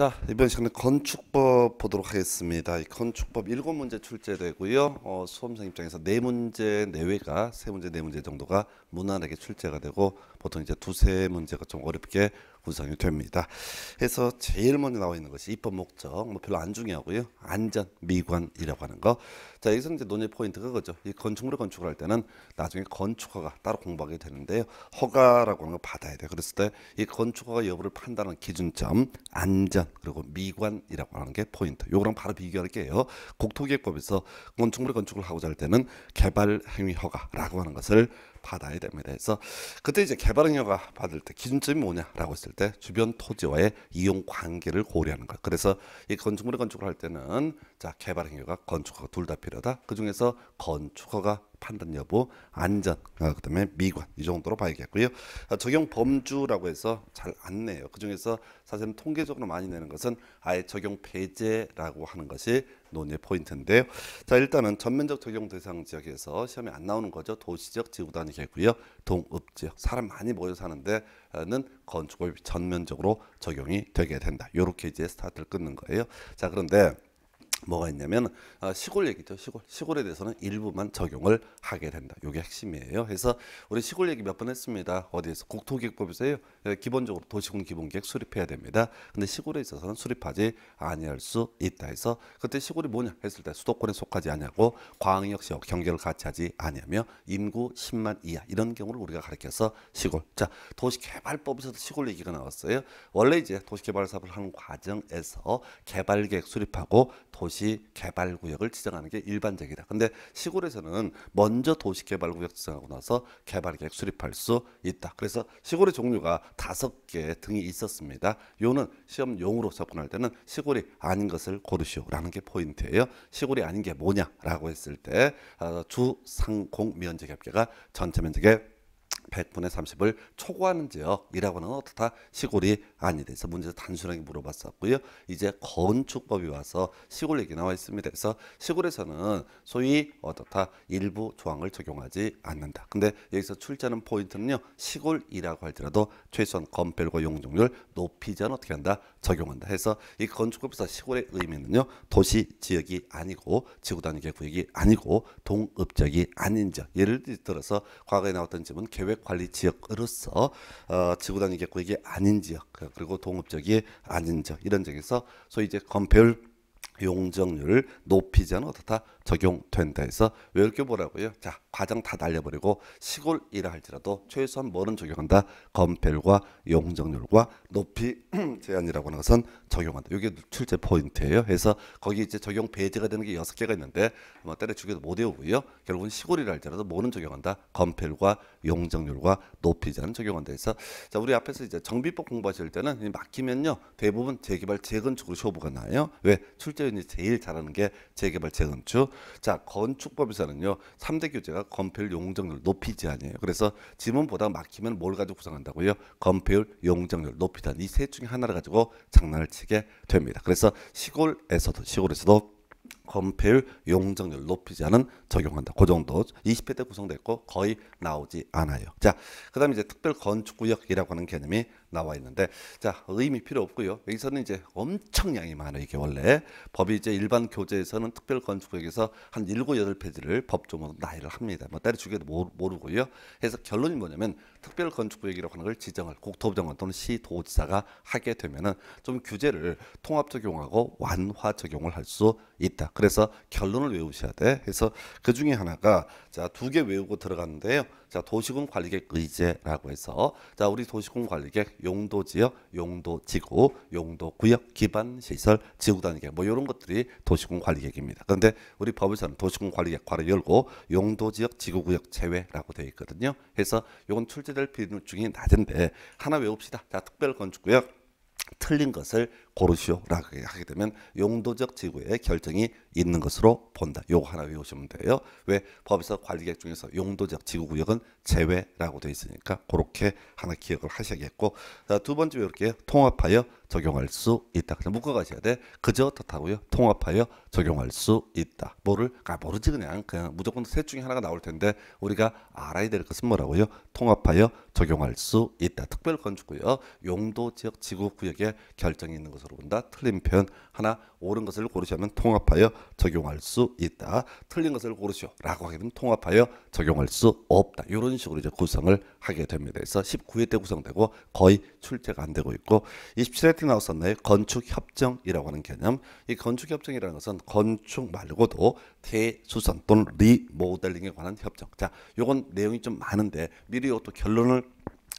자 이번 시간에 건축법 보도록 하겠습니다. 이 건축법 7문제 출제되고요. 어, 수험생 입장에서 4문제 내외가 3문제 4문제 정도가 무난하게 출제가 되고 보통 이제 두세 문제가 좀 어렵게 구성이 됩니다. 그서 제일 먼저 나와 있는 것이 입법 목적, 뭐 별로 안 중요하고요. 안전 미관이라고 하는 거. 자 여기서 이제 논의 포인트가 그거죠. 이 건축물을 건축할 때는 나중에 건축허가 따로 공부하게 되는데요. 허가라고 하는 걸 받아야 돼요. 그랬을 때 이 건축허가 여부를 판단하는 기준점, 안전 그리고 미관이라고 하는 게 포인트. 요거랑 바로 비교할게요. 국토기획법에서 건축물을 건축을 하고자 할 때는 개발 행위 허가라고 하는 것을 받아야 됩니다. 그래서 그때 이제 개발행위가 받을 때 기준점이 뭐냐라고 했을 때 주변 토지와의 이용 관계를 고려하는 것. 그래서 이 건축물의 건축을 할 때는 자 개발행위가 건축허가 둘 다 필요하다. 그 중에서 건축허가 판단 여부, 안전, 어, 그다음에 미관 이 정도로 봐야겠고요. 어, 적용 범주라고 해서 잘 안 내요. 그 중에서 사실은 통계적으로 많이 내는 것은 아예 적용 배제라고 하는 것이 논의의 포인트인데요. 자 일단은 전면적 적용 대상 지역에서 시험이 안 나오는 거죠. 도시적 지구 단위겠고요. 동읍 지역 사람 많이 모여 사는데는 건축업이 전면적으로 적용이 되게 된다. 이렇게 이제 스타트를 끊는 거예요. 자 그런데 뭐가 있냐면 아, 시골 얘기죠 시골 시골에 대해서는 일부만 적용을 하게 된다 요게 핵심이에요 그래서 우리 시골 얘기 몇 번 했습니다 어디에서 국토기획법에서요 예, 기본적으로 도시군 기본계획 수립해야 됩니다 근데 시골에 있어서는 수립하지 아니할 수 있다 해서 그때 시골이 뭐냐 했을 때 수도권에 속하지 않냐하고 광역 시역 경계를 같이 하지 않냐며 인구 10만 이하 이런 경우를 우리가 가르켜서 시골 자 도시개발법에서도 시골 얘기가 나왔어요 원래 이제 도시개발 사업을 하는 과정에서 개발계획 수립하고 도시 도시 개발 구역을 지정하는 게 일반적이다. 근데 시골에서는 먼저 도시 개발 구역 지정하고 나서 개발 계획 수립할 수 있다. 그래서 시골의 종류가 다섯 개 등이 있었습니다. 요는 시험 용으로 접근할 때는 시골이 아닌 것을 고르시오라는 게 포인트예요. 시골이 아닌 게 뭐냐라고 했을 때 아, 주상공 면적 합계가 전체 면적의 100분의 30을 초과하는 지역이라고는 어떻다 시골이 아니 돼서 문제에서 단순하게 물어봤었고요. 이제 건축법이 와서 시골 얘기 나와 있습니다. 그래서 시골에서는 소위 어떻다 일부 조항을 적용하지 않는다. 근데 여기서 출제하는 포인트는요. 시골이라고 할지라도 최소한 건별과 용적률 높이 전 어떻게 한다 적용한다. 해서 이 건축법에서 시골의 의미는요. 도시 지역이 아니고 지구 단위 계획이 아니고 동읍지역이 아닌 지역 예를 들어서 과거에 나왔던 집은 계획관리 지역으로서 어, 지구 단위 계획이 아닌 지역 그적 그리고 동업적이 아닌 적 이런 적에서 소위 이제 건폐율 용적률을 높이자는 어떻다 적용된다 해서 외울게 뭐라고요 자, 과정 다 날려버리고 시골이라 할지라도 최소한 뭐는 적용한다? 건별과 용적률과 높이 제한이라고 하는 것은 적용한다. 이게 출제 포인트예요. 해서 거기 이제 적용 배제가 되는 게 여섯 개가 있는데 뭐 때려 주기도못 외우고요. 결국은 시골이라 할지라도 뭐는 적용한다? 건별과 용적률과 높이 제한 적용한다 해서 자, 우리 앞에서 이제 정비법 공부하실 때는 막히면요. 대부분 재개발 재건축으로 쇼부가 나요. 왜? 출제위원이 제일 잘하는 게 재개발 재건축 자 건축법에서는요 삼대 교재가 건폐율 용적률 높이 제한이에요. 그래서 지문보다 막히면 뭘 가지고 구성한다고요? 건폐율 용적률 높이 제 이세 중에 하나를 가지고 장난을 치게 됩니다. 그래서 시골에서도 시골에서도 건폐율 용적률 높이지 않은 적용한다. 그 정도 20회 때 구성됐고 거의 나오지 않아요. 자, 그 다음에 이제 특별 건축구역이라고 하는 개념이 나와 있는데 자 의미 필요 없고요. 여기서는 이제 엄청 양이 많아요. 이게 원래 법이 이제 일반 교재에서는 특별 건축학에서 한 일곱 여덟 페이지를 법조문 나열을 합니다. 뭐 때려 죽여도 모르고요. 해서 결론이 뭐냐면 특별 건축구역이라고 하는 걸 지정을 국토부정관 또는 시도지사가 하게 되면은 좀 규제를 통합 적용하고 완화 적용을 할 수 있다. 그래서 결론을 외우셔야 돼. 그래서 그 중에 하나가 자 두 개 외우고 들어갔는데요. 자, 도시군 관리객 의제라고 해서 자, 우리 도시군 관리객 용도 지역, 용도 지구, 용도 구역, 기반 시설, 지구 단계 뭐 이런 것들이 도시군 관리객입니다. 그런데 우리 법에서는 도시군 관리객 괄호 열고 용도 지역, 지구 구역 제외라고 되어 있거든요. 해서 요건 출제될 비중이 낮은데 하나 외웁시다. 자, 특별 건축구역 틀린 것을 고르시오라고 하게 되면 용도적 지구의 결정이 있는 것으로 본다. 요거 하나 외우시면 돼요. 왜 법에서 관리계획 중에서 용도적 지구구역은 제외라고 돼 있으니까 그렇게 하나 기억을 하셔야겠고 자, 두 번째 외울게 통합하여 적용할 수 있다. 그냥 묶어가셔야 돼. 그저 뜻하고요. 통합하여 적용할 수 있다. 뭐를? 아, 모르지 그냥. 그냥 무조건 셋 중에 하나가 나올 텐데 우리가 알아야 될 것은 뭐라고요? 통합하여 적용할 수 있다. 특별 건축구역, 용도지 지구구역의 결정이 있는 것으로 들어온다. 틀린 표현 하나 옳은 것을 고르시면 통합하여 적용할 수 있다. 틀린 것을 고르시오라고 하게 되면 통합하여 적용할 수 없다. 이런 식으로 이제 구성을 하게 됩니다. 그래서 19회 때 구성되고 거의 출제가 안 되고 있고 27회 때 나왔었나요? 건축협정이라고 하는 개념. 이 건축협정이라는 것은 건축 말고도 대수선 또는 리모델링에 관한 협정. 자, 요건 내용이 좀 많은데 미리 또 결론을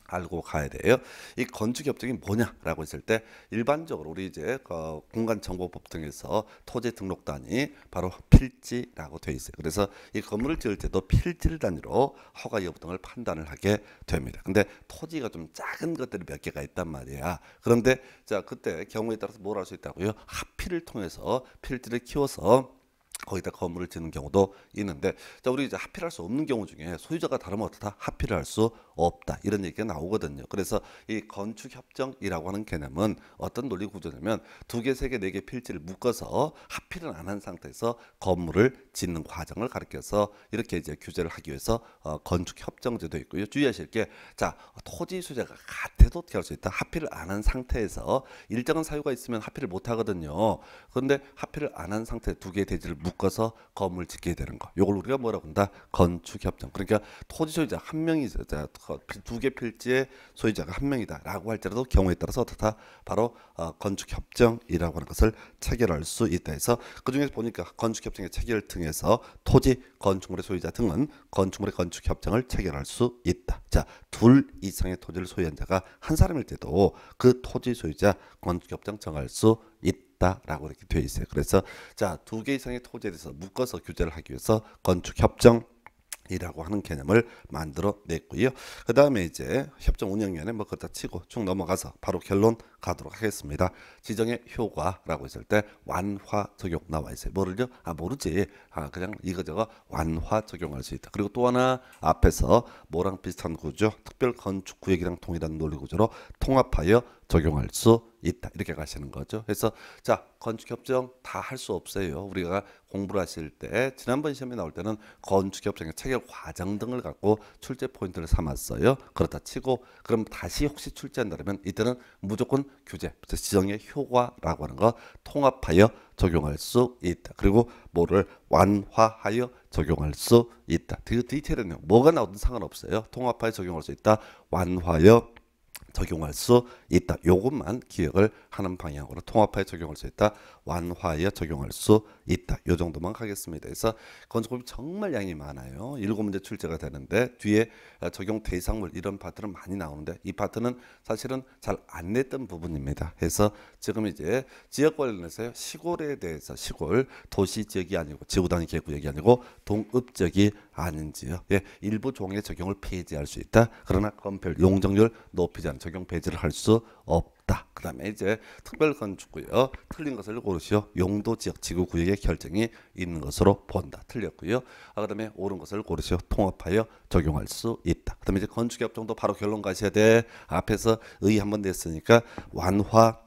알고 가야 돼요. 이 건축협정이 뭐냐라고 했을 때 일반적으로 우리 이제 어 그 공간정보법 등에서 토지 등록 단위 바로 필지라고 돼 있어요. 그래서 이 건물을 지을 때도 필지 단위로 허가 여부 등을 판단을 하게 됩니다. 근데 토지가 좀 작은 것들이 몇 개가 있단 말이야. 그런데 자 그때 경우에 따라서 뭘 할 수 있다고요? 합필을 통해서 필지를 키워서 거기다 건물을 짓는 경우도 있는데 자 우리 이제 합필할 수 없는 경우 중에 소유자가 다르면 어떻다 합필할 수 없다 이런 얘기가 나오거든요 그래서 이 건축 협정이라고 하는 개념은 어떤 논리 구조냐면 두개세개네개 네 필지를 묶어서 합필은 안한 상태에서 건물을 짓는 과정을 가리켜서 이렇게 이제 규제를 하기 위해서 어, 건축 협정제도 있고요 주의하실 게자 토지 소유자가 같아도 어떻게 할 수 있다 합필을 안 한 상태에서 일정한 사유가 있으면 합필을 못 하거든요 그런데 합필을 안 한 상태 두 개의 대지를 묶어 묶어서 건물 짓게 되는 거. 요걸 우리가 뭐라고 한다? 건축 협정. 그러니까 토지 소유자 한 명이 두개 필지의 소유자가 한 명이다라고 할지라도 경우에 따라서 어떻다? 바로 어, 건축 협정이라고 하는 것을 체결할 수 있다 해서 그중에 보니까 건축 협정의 체결 등에서 토지 건축물의 소유자 등은 건축물의 건축 협정을 체결할 수 있다. 자, 둘 이상의 토지를 소유한 자가 한 사람일 때도 그 토지 소유자 건축 협정 정할 수 있다라고 이렇게 되어 있어요. 그래서 자두 개 이상의 토지에 대해서 묶어서 규제를 하기 위해서 건축 협정 이라고 하는 개념을 만들어 냈고요. 그 다음에 이제 협정 운영위원회 뭐 그다 치고 쭉 넘어가서 바로 결론 가도록 하겠습니다. 지정의 효과라고 했을 때 완화 적용 나와 있어요. 모르죠? 아 모르지. 아 그냥 이거저거 완화 적용할 수 있다. 그리고 또 하나 앞에서 뭐랑 비슷한 구조 특별 건축 구역이랑 동일한 논리 구조로 통합하여 적용할 수 있다 이렇게 가시는 거죠. 그래서 자 건축 협정 다 할 수 없어요. 우리가 공부를 하실 때 지난번 시험에 나올 때는 건축 협정의 체결 과정 등을 갖고 출제 포인트를 삼았어요. 그렇다 치고 그럼 다시 혹시 출제한다면 이때는 무조건 규제 지정의 효과라고 하는 거 통합하여 적용할 수 있다. 그리고 뭐를 완화하여 적용할 수 있다. 그 디테일은 요 뭐가 나오든 상관없어요. 통합하여 적용할 수 있다. 완화여 적용할 수 있다. 요것만 기억을 하는 방향으로 통합하에 적용할 수 있다. 완화에 적용할 수 있다. 요 정도만 하겠습니다. 그래서 건축법 이 정말 양이 많아요. 일곱 문제 출제가 되는데 뒤에 어, 적용 대상물 이런 파트는 많이 나오는데 이 파트는 사실은 잘 안 냈던 부분입니다. 그래서 지금 이제 지역 관련해서 시골에 대해서 시골 도시 지역이 아니고 지구 단위 계획이 아니고 동읍 지역이 아닌지요. 예, 일부 종의 적용을 폐지할 수 있다. 그러나 건별 용적률 높이지 않 적용 배제를 할 수 없다. 그 다음에 이제 특별건축구역 틀린 것을 고르시오. 용도 지역 지구 구역의 결정이 있는 것으로 본다. 틀렸고요. 아, 그 다음에 옳은 것을 고르시오. 통합하여 적용할 수 있다. 그 다음에 이제 건축협정도 바로 결론 가셔야 돼. 앞에서 의 한번 냈으니까 완화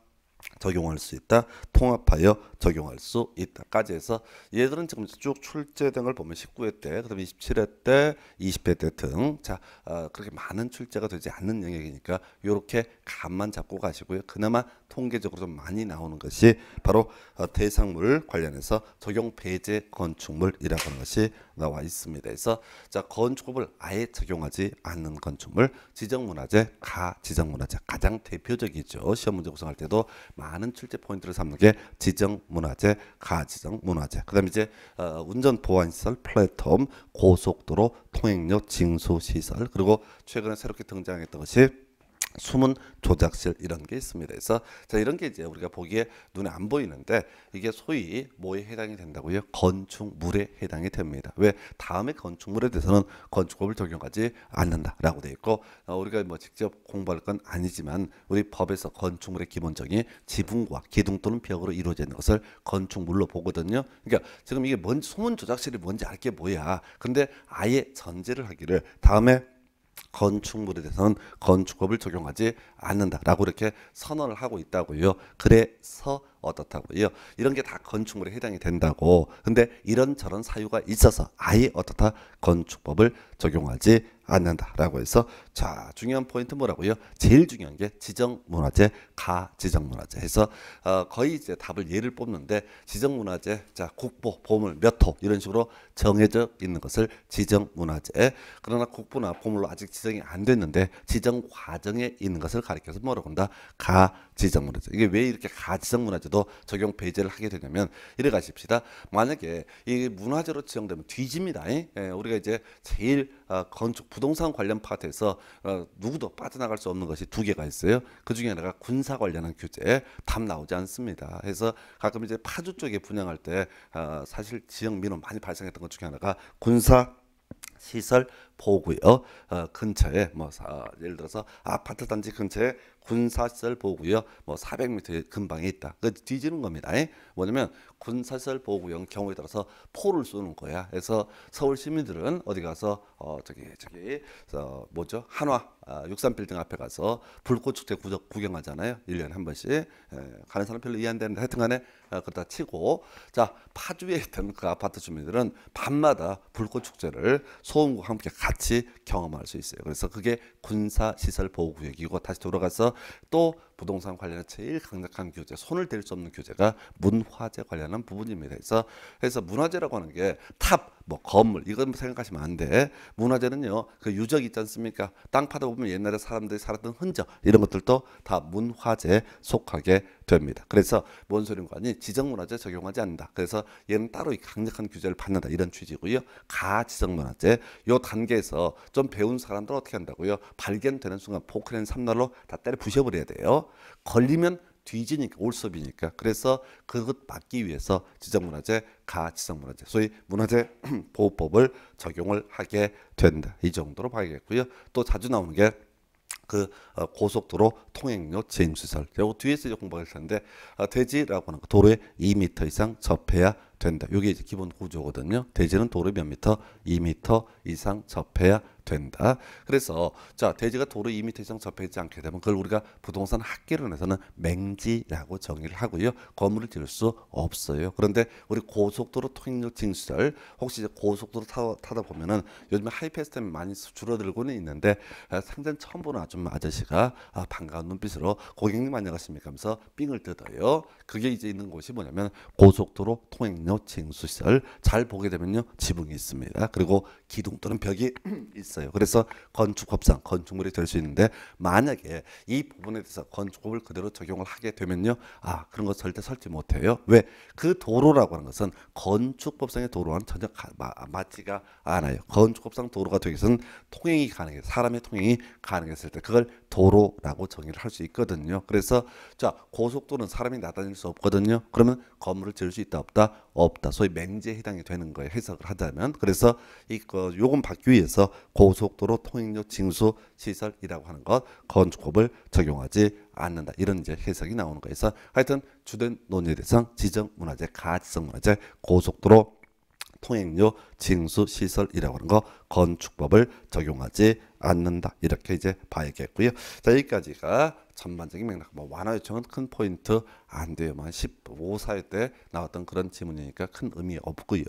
적용할 수 있다. 통합하여 적용할 수 있다까지 해서 얘들은 지금 쭉 출제된 걸 보면 19회 때, 그다음 27회 때, 20회 때 등, 자 어, 그렇게 많은 출제가 되지 않는 영역이니까 이렇게 감만 잡고 가시고요. 그나마 통계적으로 좀 많이 나오는 것이 바로 어, 대상물 관련해서 적용 배제 건축물이라고 하는 것이 나와 있습니다. 그래서 자 건축업을 아예 적용하지 않는 건축물 지정문화재 가 지정문화재 가장 대표적이죠. 시험 문제 구성할 때도 많은 출제 포인트를 삼는 게 지정문화재 가 지정문화재. 그다음 이제 어, 운전 보안 시설 플랫폼 고속도로 통행료 징수 시설 그리고 최근에 새롭게 등장했던 것이 숨은 조작실 이런 게 있습니다. 그래서 자 이런 게 이제 우리가 보기에 눈에 안 보이는데 이게 소위 뭐에 해당이 된다고요? 건축물에 해당이 됩니다. 왜 다음에 건축물에 대해서는 건축법을 적용하지 않는다라고 돼 있고 어, 우리가 뭐 직접 공부할 건 아니지만 우리 법에서 건축물의 기본적인 지붕과 기둥 또는 벽으로 이루어져 는 것을 건축물로 보거든요. 그러니까 지금 이게 뭔 숨은 조작실이 뭔지 알 게 뭐야. 근데 아예 전제를 하기를 다음에 건축물에 대해서는 건축법을 적용하지 않는다라고 이렇게 선언을 하고 있다고요. 그래서 어떻다고요. 이런 게 다 건축물에 해당이 된다고. 근데 이런 저런 사유가 있어서 아예 어떻다 건축법을 적용하지 않는다라고 해서 자 중요한 포인트 뭐라고요? 제일 중요한 게 지정문화재, 가지정문화재 해서 어, 거의 이제 답을 예를 뽑는데 지정문화재, 자 국보, 보물 몇 호 이런 식으로 정해져 있는 것을 지정문화재. 그러나 국보나 보물로 아직 지정이 안 됐는데 지정 과정에 있는 것을 가리켜서 뭐라고 한다? 가 지정 문화죠 이게 왜 이렇게 가지정 문화제도 적용 배제를 하게 되냐면 이래 가십시다. 만약에 이 문화재로 지정되면 뒤집니다. 예, 우리가 이제 제일 어, 건축 부동산 관련 파트에서 어, 누구도 빠져나갈 수 없는 것이 두 개가 있어요. 그 중에 하나가 군사 관련한 규제 답 나오지 않습니다. 그래서 가끔 이제 파주 쪽에 분양할 때 어, 사실 지역 민원 많이 발생했던 것 중에 하나가 군사 시설 보고요. 어, 근처에 뭐 어, 예를 들어서 아파트 단지 근처에 군사시설 보호구역뭐 400m 근방에 있다. 그 뒤지는 겁니다. 예? 뭐냐면 군사시설 보호구역 경우에 따라서 포를 쏘는 거야. 그래서 서울 시민들은 어디 가서 어 저기 저기 어 뭐죠? 한화 아, 63빌딩 앞에 가서 불꽃축제 구경하잖아요. 적구 1년에 한 번씩. 에, 예, 가는 사람 별로 이해 안 되는데 하여튼 간에 아, 그렇다 치고 자 파주에 있던 그 아파트 주민들은 밤마다 불꽃축제를 소음과 함께 같이 경험할 수 있어요. 그래서 그게 군사시설 보호구역이고 다시 돌아가서 또 부동산 관련해 제일 강력한 규제, 손을 댈 수 없는 규제가 문화재 관련한 부분입니다. 그래서 그래서 문화재라고 하는 게 탑, 뭐 건물 이건 생각하시면 안 돼. 문화재는요 그 유적 있지 않습니까? 땅 파다 보면 옛날에 사람들이 살았던 흔적 이런 것들도 다문화재 속하게 됩니다. 그래서 뭔소리인가 하니 지정문화재 적용하지 않는다. 그래서 얘는 따로 이 강력한 규제를 받는다 이런 취지고요. 가지정문화재 요 단계에서 좀 배운 사람들 어떻게 한다고요? 발견되는 순간 포크레인 삼날로 다 때려 부셔버려야 돼요. 걸리면 뒤지니까 올섭이니까 그래서 그것 막기 위해서 지정문화재 가지정문화재 소위 문화재 보호법을 적용을 하게 된다 이 정도로 봐야겠고요 또 자주 나오는 게그 어, 고속도로 통행료 재임시설 그리고 뒤에서 이 공부할 텐데 어, 대지라고 하는 거 도로에 2m 이상 접해야 된다 이게 이제 기본 구조거든요 대지는 도로 몇 미터 2m 이상 접해야 된다. 그래서 자 대지가 도로 2m 이상 접해 있지 않게 되면 그걸 우리가 부동산 학계론에서는 맹지라고 정의를 하고요. 건물을 지을 수 없어요. 그런데 우리 고속도로 통행료 징수절 혹시 고속도로 타, 타다 보면은 요즘에 하이패스템 많이 줄어들고는 있는데 상전 아, 처음 보는 아줌마 아저씨가 아, 반가운 눈빛으로 고객님 안녕하십니까 하면서 삥을 뜯어요. 그게 이제 있는 곳이 뭐냐면 고속도로 통행료 징수시설 잘 보게 되면요 지붕이 있습니다. 그리고 기둥 또는 벽이 있어요. 그래서 건축법상 건축물이 될 수 있는데 만약에 이 부분에 대해서 건축법을 그대로 적용을 하게 되면요. 아 그런 거 절대 설치 못해요. 왜? 그 도로라고 하는 것은 건축법상의 도로와는 전혀 가, 마, 맞지가 않아요. 건축법상 도로가 되기 위해서는 통행이 가능해 요 사람의 통행이 가능했을 때 그걸 도로라고 정의를 할 수 있거든요. 그래서 자 고속도로는 사람이 나다닐 수 없거든요. 그러면 건물을 지을 수 있다 없다 없다. 소위 맹제에 해당이 되는 거예요. 해석을 하자면 그래서 이거 요금 받기 위해서 고속도로 통행료 징수 시설이라고 하는 것 건축법을 적용하지 않는다 이런 이제 해석이 나오는 거에서 하여튼 주된 논의 대상 지정 문화재 가치성 문화재 고속도로 통행료 징수 시설이라고 하는 거 건축법을 적용하지 않는다. 이렇게 이제 봐야겠고요. 자, 여기까지가 전반적인 맥락. 뭐 완화 요청은 큰 포인트 안 돼요. 만 15살 때 나왔던 그런 지문이니까 큰 의미 없고요.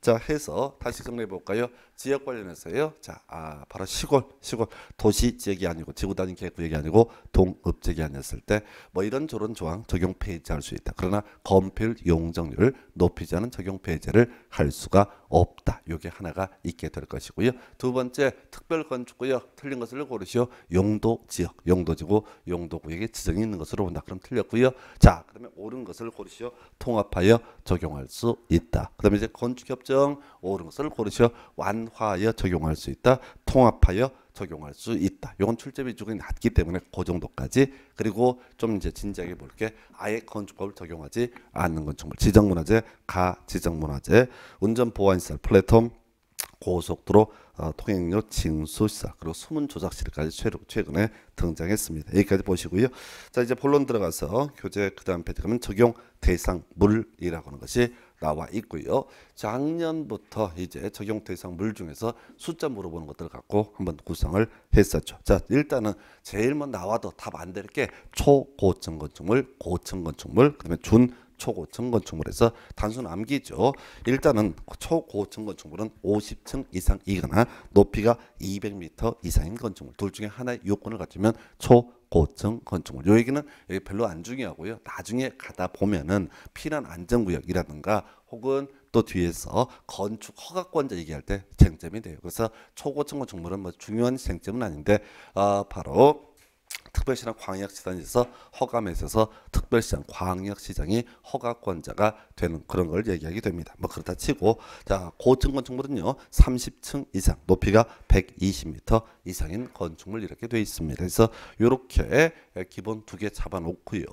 자, 해서 다시 정리해 볼까요? 지역 관련해서요. 자, 아, 바로 시골, 시골 도시 지역이 아니고 지구 단위 계획구역이 아니고 동읍 지역이 아니었을 때 뭐 이런 저런 조항 적용 폐지할 수 있다. 그러나 건폐율 용적률을 높이지 않은 적용 폐지를 할 수가 없다. 요게 하나가 있게 될 것이고 고르고요두 번째 특별 건축구역 틀린 것을 고르시오. 용도 지역, 용도지구, 용도구역에 지정이 있는 것으로 본다. 그럼 틀렸고요. 자, 그다음에 옳은 것을 고르시오. 통합하여 적용할 수 있다. 그다음에 이제 건축협정 옳은 것을 고르시오. 완화하여 적용할 수 있다. 통합하여 적용할 수 있다. 이건 출제비 중에 낮기 때문에 그 정도까지 그리고 좀 이제 진지하게 볼게 아예 건축법을 적용하지 않는 건축물 지정문화재 가 지정문화재 운전보안시설 플랫폼 고속도로 어, 통행료 징수시사 그리고 수문 조작 실까지 최근에 등장했습니다. 여기까지 보시고요. 자 이제 본론 들어가서 교재 그 다음 페이지 가면 적용 대상물이라고 하는 것이 나와 있고요. 작년부터 이제 적용 대상물 중에서 숫자 물어보는 것들 갖고 한번 구성을 했었죠. 자 일단은 제일 먼저 나와도 답 안될게 초고층 건축물, 고층 건축물, 그다음에 준 초고증건축물 에서 단순 암기죠. 일단은 초고증건축물은 50층 이상 이거나 높이가 200m 이상인 건축물 둘 중에 하나의 요건을 갖추면 초 고층 건축물. 요 얘기는 여기 별로 안 중요하고요. 나중에 가다 보면은 피난 안전구역이라든가 혹은 또 뒤에서 건축 허가권자 얘기할 때 쟁점이 돼요. 그래서 초고층 건축물은 뭐 중요한 쟁점은 아닌데 아 바로 특별시장 광역시장에서 허가매 있어서 특별시장 광역시장이 허가권자가 되는 그런 걸 얘기하게 됩니다. 뭐 그렇다 치고 자 고층 건축물은요 30층 이상 높이가 120m 이상인 건축물 이렇게 돼 있습니다. 그래서 이렇게 기본 두 개 잡아놓고요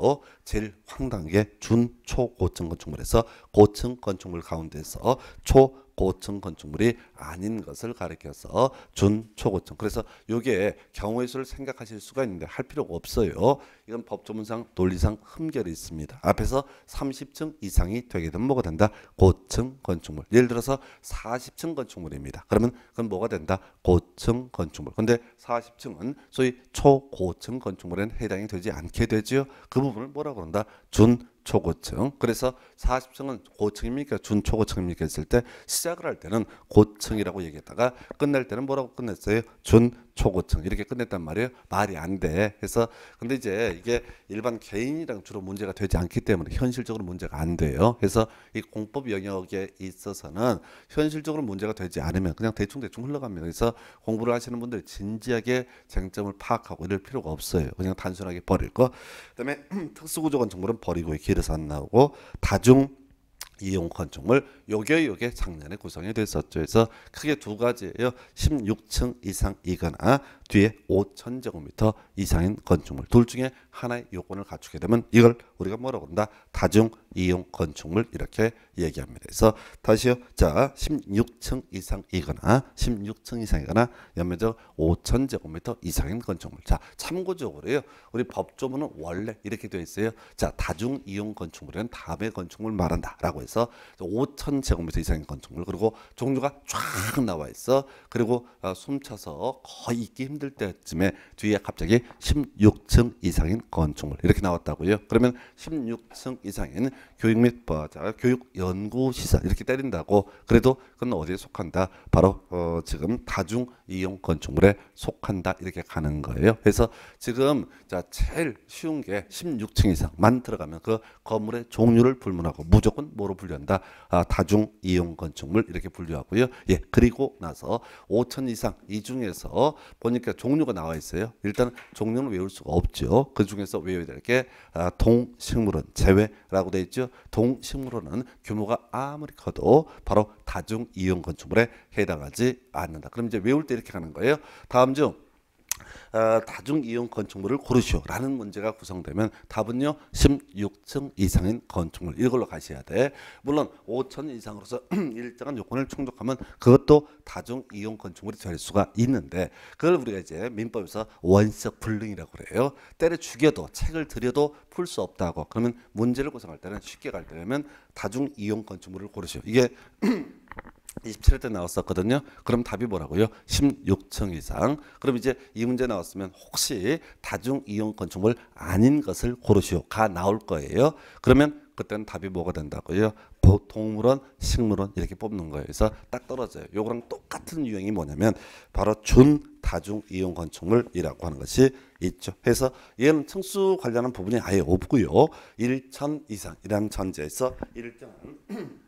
제일 황당하게 준초고층 건축물에서 고층 건축물 가운데서 초 고층 건축물이 아닌 것을 가리켜서 준초고층. 그래서 이게 경우의 수를 생각하실 수가 있는데 할 필요가 없어요. 이건 법조문상 논리상 흠결이 있습니다. 앞에서 30층 이상이 되게 되면 뭐가 된다? 고층 건축물. 예를 들어서 40층 건축물입니다. 그러면 그건 뭐가 된다? 고층 건축물. 근데 40층은 소위 초고층 건축물에는 해당이 되지 않게 되지요. 그 부분을 뭐라고 그런다? 준 초고층. 그래서 40층은 고층입니까? 준초고층입니까? 했을 때 시작을 할 때는 고층이라고 얘기했다가 끝낼 때는 뭐라고 끝냈어요? 준 초고층 이렇게 끝냈단 말이에요. 말이 안 돼. 그래서 근데 이제 이게 일반 개인이랑 주로 문제가 되지 않기 때문에 현실적으로 문제가 안 돼요. 그래서 이 공법 영역에 있어서는 현실적으로 문제가 되지 않으면 그냥 대충 대충 흘러갑니다. 그래서 공부를 하시는 분들 진지하게 쟁점을 파악하고 이럴 필요가 없어요. 그냥 단순하게 버릴 거. 그다음에 특수구조건 정보는 버리고 길에서 안 나오고 다중 이용 건축을 요게 요게 작년에 구성이 됐었죠. 그래서 크게 두 가지예요. 16층 이상 이거나 뒤에 5천제곱미터 이상인 건축물 둘 중에 하나의 요건을 갖추게 되면 이걸 우리가 뭐라고 한다? 다중 이용 건축물 이렇게 얘기합니다. 그래서 다시요. 자, 16층 이상이거나 16층 이상이거나 연면적 5천제곱미터 이상인 건축물. 자, 참고적으로요. 우리 법조문은 원래 이렇게 되어 있어요. 자, 다중 이용 건축물은 다음의 건축물 말한다라고 해서 5천제곱미터 이상인 건축물 그리고 종류가 쫙 나와 있어. 그리고 어, 숨차서 거의 있기 힘든 힘들 때쯤에 뒤에 갑자기 16층 이상인 건축물 이렇게 나왔다고요. 그러면 16층 이상인 교육 및 보자, 교육 연구 시설 이렇게 때린다고 그래도 그건 어디에 속한다? 바로 어, 지금 다중 이용 건축물에 속한다 이렇게 가는 거예요. 그래서 지금 자 제일 쉬운 게 16층 이상만 들어가면 그 건물의 종류를 불문하고 무조건 뭐로 분류한다? 아, 다중 이용 건축물 이렇게 분류하고요. 예 그리고 나서 5천 이상 이 중에서 보니까 보니까 그러니까 종류가 나와 있어요. 일단 종류는 외울 수가 없죠. 그 중에서 외워야 될게 아, 동식물은 제외라고 돼 있죠. 동식물은 규모가 아무리 커도 바로 다중 이용 건축물에 해당하지 않는다. 그럼 이제 외울 때 이렇게 하는 거예요. 다음 중 어, 다중 이용 건축물을 고르시오라는 문제가 구성되면 답은요 16층 이상인 건축물 이걸로 가셔야 돼. 물론 5천 이상으로서 일정한 요건을 충족하면 그것도 다중 이용 건축물이 될 수가 있는데 그걸 우리가 이제 민법에서 원석 불능이라고 그래요. 때려 죽여도 책을 들여도 풀 수 없다고. 그러면 문제를 구성할 때는 쉽게 갈 때면 다중 이용 건축물을 고르시오. 이게 27회 때 나왔었거든요. 그럼 답이 뭐라고요? 16층 이상. 그럼 이제 이 문제 나왔으면 혹시 다중 이용 건축물 아닌 것을 고르시오가 나올 거예요. 그러면 그때는 답이 뭐가 된다고요? 동물원, 식물원 이렇게 뽑는 거예요. 그래서 딱 떨어져요. 요거랑 똑같은 유형이 뭐냐면 바로 준 다중 이용 건축물이라고 하는 것이 있죠. 그래서 얘는 청수 관련한 부분이 아예 없고요. 1천 이상이라는 전제에서 일정한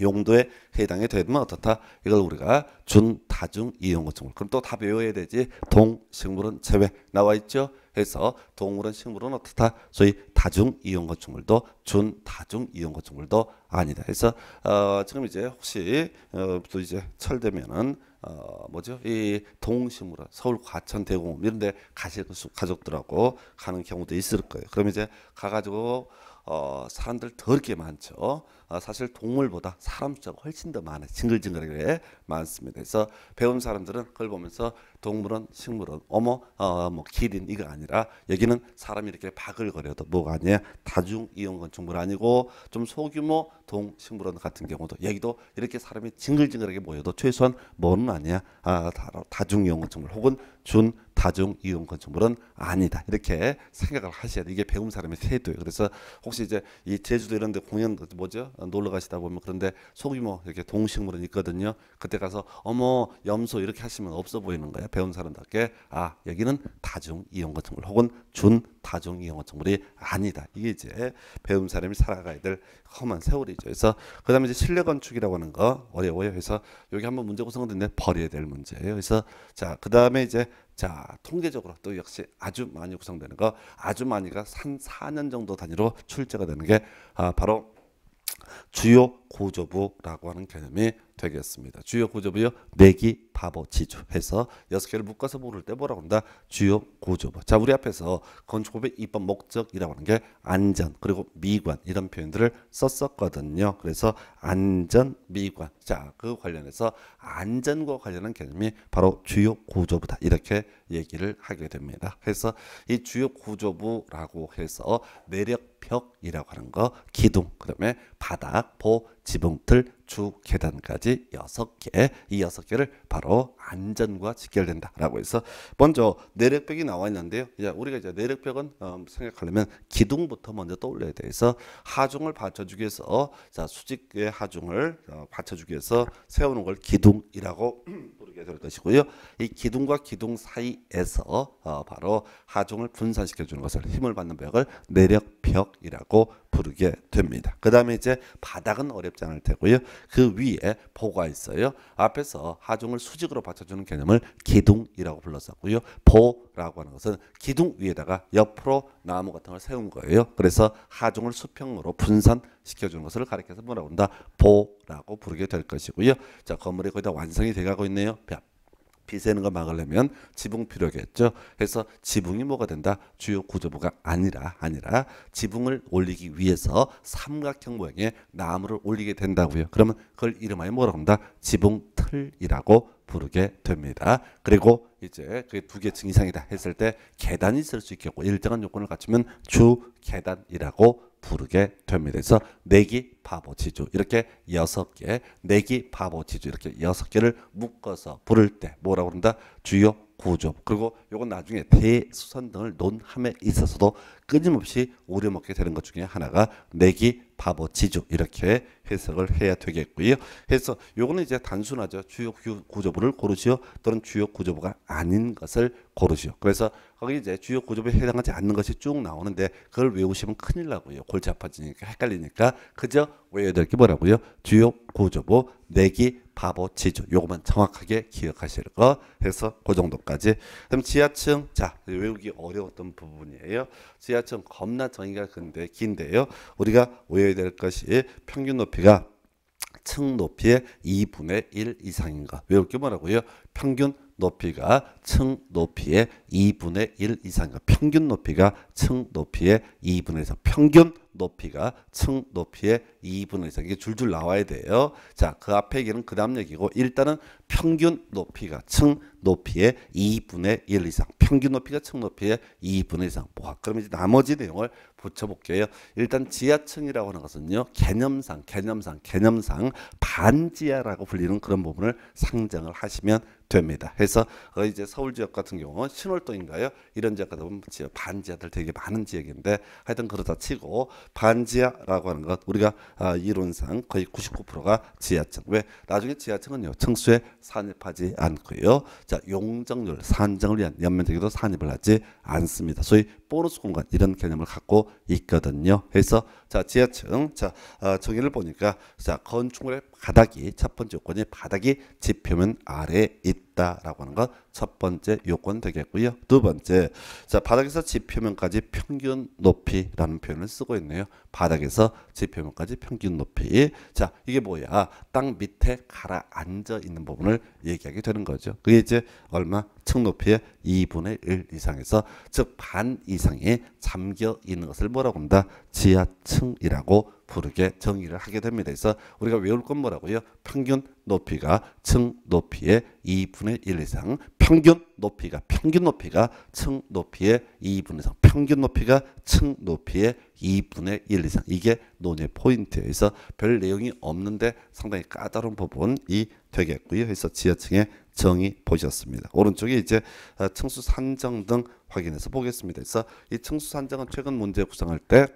용도에 해당이 되면 어떻다 이걸 우리가 준다중 이용어증물 그럼 또 다 배워야 되지 동식물은 제외 나와 있죠 해서 동물은 식물은 어떻다 소위 다중 이용어증물도 준다중 이용어증물도 아니다 해서 어, 지금 이제 혹시 어, 또 이제 철되면은 어, 뭐죠 이 동식물은 서울 과천 대공원 이런 데 가실 수 가족들하고 가는 경우도 있을 거예요 그럼 이제 가가지고 어, 사람들 더럽게 많죠 어, 사실 동물보다 사람 가 훨씬 더 많아 징글징글하게 많습니다. 그래서 배운 사람들은 그걸 보면서 동물원, 식물원, 어머, 어, 뭐 기린 이거 아니라 여기는 사람이 이렇게 바글거려도 뭐가 아니야 다중 이용 건축물 아니고 좀 소규모 동식물원 같은 경우도 여기도 이렇게 사람이 징글징글하게 모여도 최소한 뭐는 아니야 아, 다, 중 이용 건축물 혹은 준 다중 이용 건축물은 아니다 이렇게 생각을 하셔야 돼 이게 배운 사람의 태도예요. 그래서 혹시 이제 이 제주도 이런데 공연 뭐죠? 어, 놀러 가시다 보면 그런데 소규모 뭐 이렇게 동식물은 있거든요. 그때 가서 어머 염소 이렇게 하시면 없어 보이는 거예요. 배운 사람답게 아 여기는 다중 이용어청물 혹은 준 다중 이용어청물이 아니다. 이게 이제 배운 사람이 살아가야 될 험한 세월이죠. 그래서 그다음에 이제 실내 건축이라고 하는 거 어려워요. 그래서 여기 한번 문제 구성됐는데 버려야 될 문제예요. 그래서 자 그다음에 이제 자 통계적으로 또 역시 아주 많이 구성되는 거 아주 많이가 한 4년 정도 단위로 출제가 되는 게 아, 바로 주요 고조부라고 하는 개념이 되겠습니다. 주요 고조부요. 내기, 바보, 지주 해서 여섯 개를 묶어서 부를 때 뭐라고 한다? 주요 고조부. 자, 우리 앞에서 건축법의 입법 목적이라고 하는 게 안전 그리고 미관 이런 표현들을 썼었거든요. 그래서 안전, 미관 자, 그 관련해서 안전과 관련한 개념이 바로 주요 구조부다. 이렇게 얘기를 하게 됩니다. 그래서 이 주요 구조부라고 해서 내력벽이라고 하는 거, 기둥, 그다음에 바닥, 보, 지붕틀, 주 계단까지 여섯 개, 이 여섯 개를 바로 안전과 직결된다라고 해서 먼저 내력벽이 나와 있는데요. 이제 우리가 이제 내력벽은 음, 생각하려면 기둥부터 먼저 떠올려야 돼서 하중을 받쳐주기 위해서 자 수직의 하중을 어, 받쳐주기 위해서 위해서 세우는 걸 기둥이라고 부르게 될 것이고요. 이 기둥과 기둥 사이에서 어, 바로 하중을 분산시켜 주는 것을 힘을 받는 벽을 내력 벽이라고 부르게 됩니다. 그 다음에 이제 바닥은 어렵지 않을 테고요. 그 위에 보가 있어요. 앞에서 하중을 수직으로 받쳐주는 개념을 기둥이라고 불렀었고요. 보라고 하는 것은 기둥 위에다가 옆으로 나무 같은 걸 세운 거예요. 그래서 하중을 수평으로 분산시켜주는 것을 가리켜서 뭐라고 한다? 보라고 부르게 될 것이고요. 자 건물이 거의 다 완성이 돼가고 있네요. 비새는 거 막으려면 지붕 필요겠죠. 그래서 지붕이 뭐가 된다? 주요 구조부가 아니라 아니라 지붕을 올리기 위해서 삼각형 모양의 나무를 올리게 된다고요. 그러면 그걸 이름하여 뭐라고 한다? 지붕틀이라고 부르게 됩니다. 그리고 이제 그게 두 계층 이상이다 했을 때 계단이 있을 수 있겠고 일정한 요건을 갖추면 주 계단이라고 부르게 됩니다. 그래서 내기 네 바보 지주 이렇게 여섯 개 내기 네 바보 지주 이렇게 여섯 개를 묶어서 부를 때 뭐라고 그런다? 주요 구조 그리고 요건 나중에 대수선 등을 논함에 있어서도 끊임없이 오려먹게 되는 것 중에 하나가 내기 네 바보 지주 이렇게 해석을 해야 되겠고요. 그래서 요거는 이제 단순하죠. 주요 구조부를 고르시오 또는 주요 구조부가 아닌 것을 고르시오. 그래서 거기 이제 주요 구조에 해당하지 않는 것이 쭉 나오는데 그걸 외우시면 큰일 나고요. 골치 아파지니까 헷갈리니까 그저 외워야 될 게 뭐라고요? 주요 구조부 내기 바보 지주 요것만 정확하게 기억하실 거 해서 그 정도까지 그럼 지하층 자 외우기 어려웠던 부분이에요 지하층 겁나 정의가 근데 긴데요 우리가 외워야 될 것이 평균 높이가 층 높이의 2분의 1 이상인 가 외울 게 뭐라고요 평균 높이가 층 높이의 2분의 1이상이 평균 높이가 층 높이의 2분의 3 평균 높이가 층 높이의 2분에서 이게 줄줄 나와야 돼요. 자, 그 앞에 얘기는 그 다음 얘기고 일단은 평균 높이가 층 높이의 2분의 1 이상 평균 높이가 층 높이의 2분의 이상 뭐야 그럼 이제 나머지 내용을 붙여볼게요 일단 지하층이라고 하는 것은요 개념상 개념상 개념상 반지하라고 불리는 그런 부분을 상정을 하시면 됩니다 그래서 어, 이제 서울 지역 같은 경우 는 신월동인가요 이런 지역 같은 보면 반지하들 되게 많은 지역인데 하여튼 그렇다 치고 반지하라고 하는 것 우리가 아, 이론상 거의 99%가 지하층. 왜? 나중에 지하층은요. 층수에 산입하지 않고요. 자, 용적률 산정을 위한 연면적에도 산입을 하지 않습니다. 소위 보너스 공간 이런 개념을 갖고 있거든요. 그래서 자, 지하층 자, 어, 아, 정의를 보니까 자, 건축물의 바닥이 첫 번째 요건이 바닥이 지표면 아래에 있다라고 하는 것 첫 번째 요건 되겠고요. 두 번째 자 바닥에서 지표면까지 평균 높이라는 표현을 쓰고 있네요. 바닥에서 지표면까지 평균 높이 자 이게 뭐야 땅 밑에 가라앉아 있는 부분을 얘기하게 되는 거죠. 그게 이제 얼마 층 높이의 2분의 1 이상에서 즉 반 이상이 잠겨 있는 것을 뭐라고 합니다 지하층이라고 부르게 정의를 하게 됩니다. 그래서 우리가 외울 건 뭐라고요? 평균 높이가 층 높이의 2분의 1 이상, 평균 높이가 평균 높이가 층 높이의 2분의 이상, 평균 높이가 층 높이의 2분의 1 이상. 이게 논의 포인트에요그서별 내용이 없는데 상당히 까다로운 부분이 되겠고요. 그래서 지하층의 정의 보셨습니다. 오른쪽에 이제 어, 층수 산정 등 확인해서 보겠습니다. 그래서 이 층수 산정은 최근 문제 구성할 때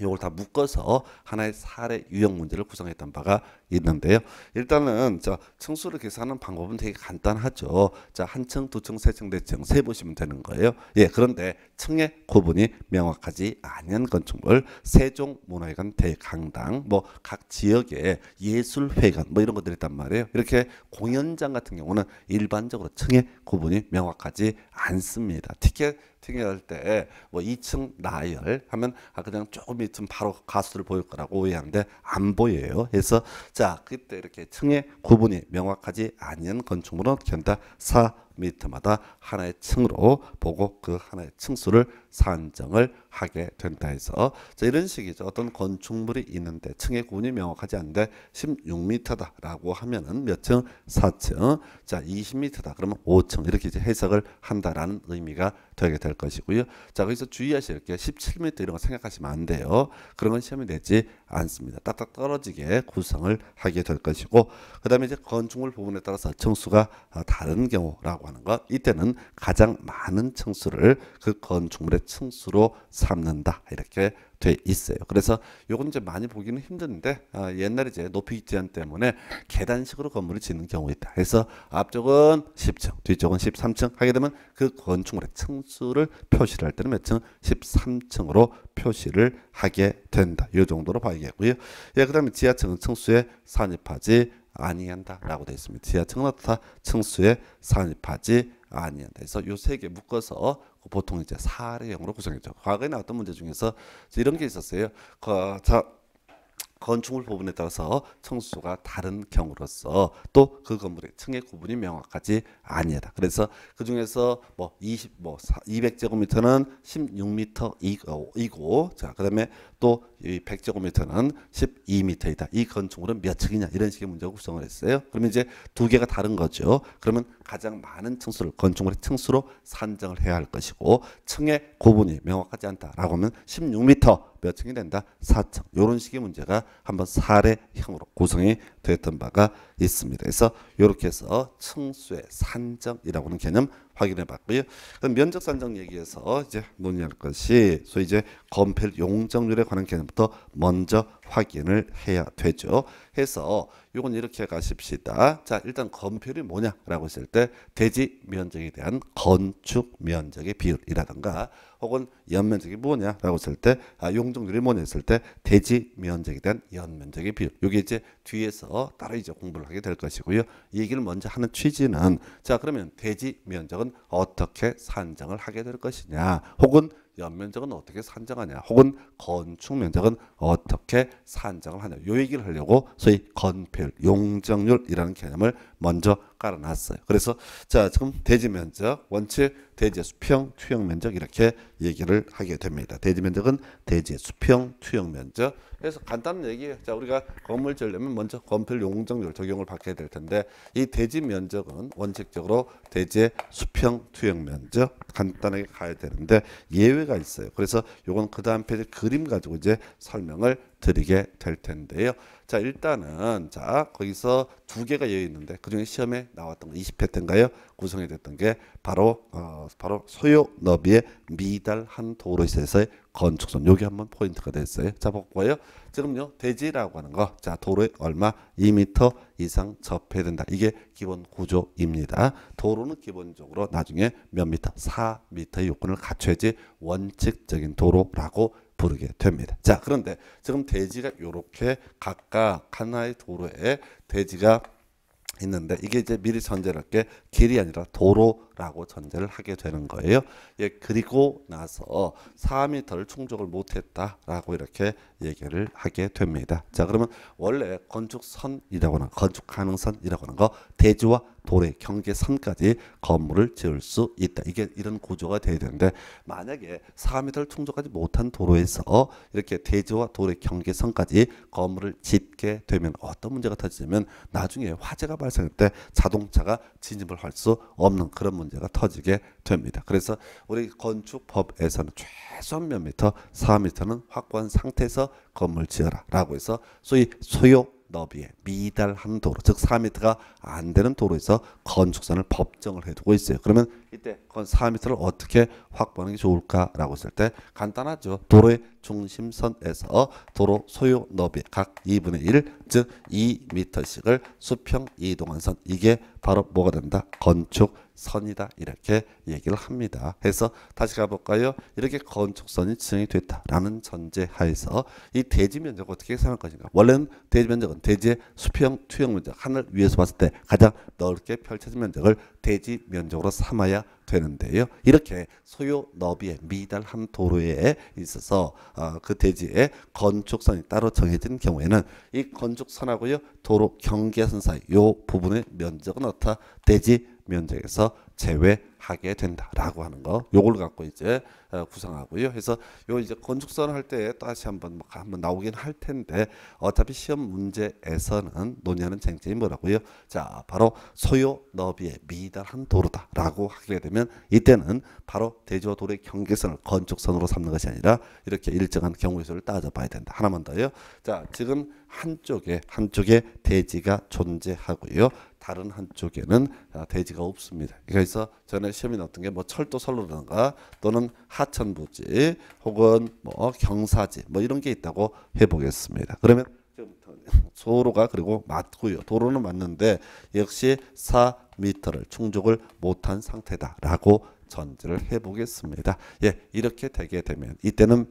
이걸 다 묶어서 하나의 사례 유형 문제를 구성했던 바가 있는데요. 일단은 자 층수를 계산하는 방법은 되게 간단하죠. 자한 층, 두 층, 세 층, 네 층 세 보시면 되는 거예요. 예, 그런데 층의 구분이 명확하지 않은 건축물, 세종문화회관, 대강당, 뭐 각 지역의 예술회관 뭐 이런 것들 이 있단 말이에요. 이렇게 공연장 같은 경우는 일반적으로 층의 구분이 명확하지 않습니다. 티켓 팅할 때 뭐 2층 나열 하면 아 그냥 조금 있으면 바로 가수를 보일 거라고 오해하는데 안 보여요. 그래서 자, 그때 이렇게 층의 구분이 명확하지 않은 건축물은 견다 사 미터마다 하나의 층으로 보고 그 하나의 층수를 산정을 하게 된다 해서 자, 이런 식이죠. 어떤 건축물이 있는데 층의 구분이 명확하지 않은데 16m다라고 하면은 몇 층? 4층. 자, 20m다. 그러면 5층 이렇게 이제 해석을 한다라는 의미가 되게 될 것이고요. 자, 거기서 주의하실 게 17m 이런 거 생각하시면 안 돼요. 그런 건 시험이 되지 않습니다. 딱딱 떨어지게 구성을 하게 될 것이고 그다음에 이제 건축물 부분에 따라서 층수가 다른 경우라고 하는 것 이때는 가장 많은 층수를 그 건축물의 층수로 삼는다 이렇게 돼 있어요. 그래서 요건 이제 많이 보기는 힘든데 아, 옛날에 이제 높이 제한 때문에 계단식으로 건물을 짓는 경우 있다. 그래서 앞쪽은 10층, 뒤쪽은 13층 하게 되면 그 건축물의 층수를 표시를 할 때는 몇 층? 13층으로 표시를 하게 된다. 요 정도로 봐야겠고요. 예, 그다음에 지하층은 층수에 산입하지 아니한다라고 되어 있습니다. 지하 청나타 층수에 산입하지 아니한다. 그래서 요세개 묶어서 그 보통 이제 사례형으로 구성했죠. 과거에 나왔던 문제 중에서 이런 게 있었어요. 그, 자, 건축물 부분에 따라서 청수가 다른 경우로서 또 그 건물의 층의 구분이 명확하지 아니하다. 그래서 그 중에서 뭐 20, 뭐 200제곱미터는 1 6미 어, 이고 자, 그 다음에 또이 100제곱미터는 12미터이다. 이 건축물은 몇 층이냐 이런 식의 문제로 구성을 했어요. 그러면 이제 두 개가 다른 거죠. 그러면 가장 많은 층수를 건축물의 층수로 산정을 해야 할 것이고 층의 고분이 명확하지 않다라고 하면 16미터 몇 층이 된다? 4층. 이런 식의 문제가 한번 사례형으로 구성이 되었던 바가 있습니다. 그래서 이렇게 해서 층수의 산정이라고 하는 개념 확인해 봤고요. 그럼 면적 산정 얘기에서 이제 논의할 것이 소위 이제 건폐율 용적률에 관한 개념부터 먼저 확인을 해야 되죠. 해서 이건 이렇게 가십시다. 자, 일단 건표이 뭐냐라고 했을 때 대지 면적에 대한 건축 면적의 비율이라든가 혹은 연면적이 뭐냐라고 했을 때 아, 용적률이 뭐냐 했을 때 대지 면적에 대한 연면적의 비율. 이게 이제 뒤에서 따로 이제 공부를 하게 될 것이고요. 이 얘기를 먼저 하는 취지는 자, 그러면 대지 면적은 어떻게 산정을 하게 될 것이냐 혹은 연면적은 어떻게 산정하냐 혹은 건축 면적은 어떻게 산정을 하냐 요 얘기를 하려고 소위 건폐율 용적률이라는 개념을 먼저 깔아놨어요. 그래서 자 지금 대지 면적 원칙 대지 수평 투영 면적 이렇게 얘기를 하게 됩니다. 대지 면적은 대지 수평 투영 면적. 그래서 간단한 얘기예요. 자 우리가 건물 지으려면 먼저 건필 용적률 적용을 받게 될 텐데 이 대지 면적은 원칙적으로 대지 수평 투영 면적 간단하게 가야 되는데 예외가 있어요. 그래서 요건 그 다음 페이지 그림 가지고 이제 설명을 드리게 될 텐데요. 자 일단은 자 거기서 두 개가 여 있는데 그중에 시험에 나왔던 거 20회때인가요 구성이 됐던 게 바로 어 바로 소요 너비의 미달한 도로 에서의 건축선 여기 한번 포인트가 됐어요 자 볼까요 지금요 대지라고 하는 거 자 도로에 얼마 2터 이상 접해야 된다 이게 기본 구조입니다 도로는 기본적으로 나중에 몇 미터 4미터의 요건을 갖춰야지 원칙적인 도로라고 부르게 됩니다. 자, 그런데 지금 대지가 이렇게 각각 하나의 도로에 대지가 있는데 이게 이제 미리 전제를 할게 길이 아니라 도로라고 전제를 하게 되는 거예요. 예, 그리고 나서 4m를 충족을 못했다라고 이렇게 얘기를 하게 됩니다. 자, 그러면 원래 건축선이라고 하는 건축 가능선이라고 하는 거 대지와 도래 경계 선까지 건물을 지을 수 있다. 이게 이런 구조가 돼야 되는데 만약에 4m를 충족하지 못한 도로에서 이렇게 대지와 도래 경계선까지 건물을 짓게 되면 어떤 문제가 터지냐면 나중에 화재가 발생할 때 자동차가 진입을 할 수 없는 그런 문제가 터지게 됩니다. 그래서 우리 건축법에서는 최소한 몇 미터, 4m는 확보한 상태에서 건물 지어라라고 해서 소위 소요 너비에 미달한 도로 즉4미터가안 되는 도로에서 건축선을 법정을 해두고 있어요. 그러면 이때 건 4m를 어떻게 확보하는 게 좋을까라고 했을 때 간단하죠. 도로의 중심선에서 도로 소요 너비 각 2분의 1, 즉 2m씩을 수평 이동한 선 이게 바로 뭐가 된다? 건축 선이다 이렇게 얘기를 합니다. 해서 다시 가볼까요? 이렇게 건축선이 지정이 됐다라는 전제하에서 이 대지 면적 어떻게 계산할 것인가? 원래는 대지 면적은 대지의 수평, 투영 면적 하늘 위에서 봤을 때 가장 넓게 펼쳐진 면적을 대지 면적으로 삼아야 되는데요. 이렇게 소요 너비에 미달한 도로에 있어서 어, 그 대지에 건축선이 따로 정해진 경우에는 이 건축선하고요 도로 경계선 사이 요 부분의 면적은 어떻다? 대지 면적에서 제외하게 된다라고 하는 거. 요걸 갖고 이제 어, 구성하고요. 그래서 요 이제 건축선 할때 다시 한번 뭐 한번 나오긴 할 텐데 어차피 시험 문제에서는 논의하는 쟁점이 뭐라고요? 자, 바로 소요 너비에 미달한 도로다라고 하게 되면 이때는 바로 대지 도로의 경계선을 건축선으로 삼는 것이 아니라 이렇게 일정한 경우 수를 따져봐야 된다. 하나만 더요. 자, 지금 한쪽에 한쪽에 대지가 존재하고요. 다른 한쪽에는 아, 대지가 없습니다. 그래서 전에 시험이 나왔던 게뭐 철도선로라든가 또는 하천부지 혹은 뭐 경사지 뭐 이런 게 있다고 해보겠습니다. 그러면 소로가 그리고 맞고요. 도로는 맞는데 역시 4m를 충족을 못한 상태다라고 전제를 해보겠습니다. 예, 이렇게 되게 되면 이때는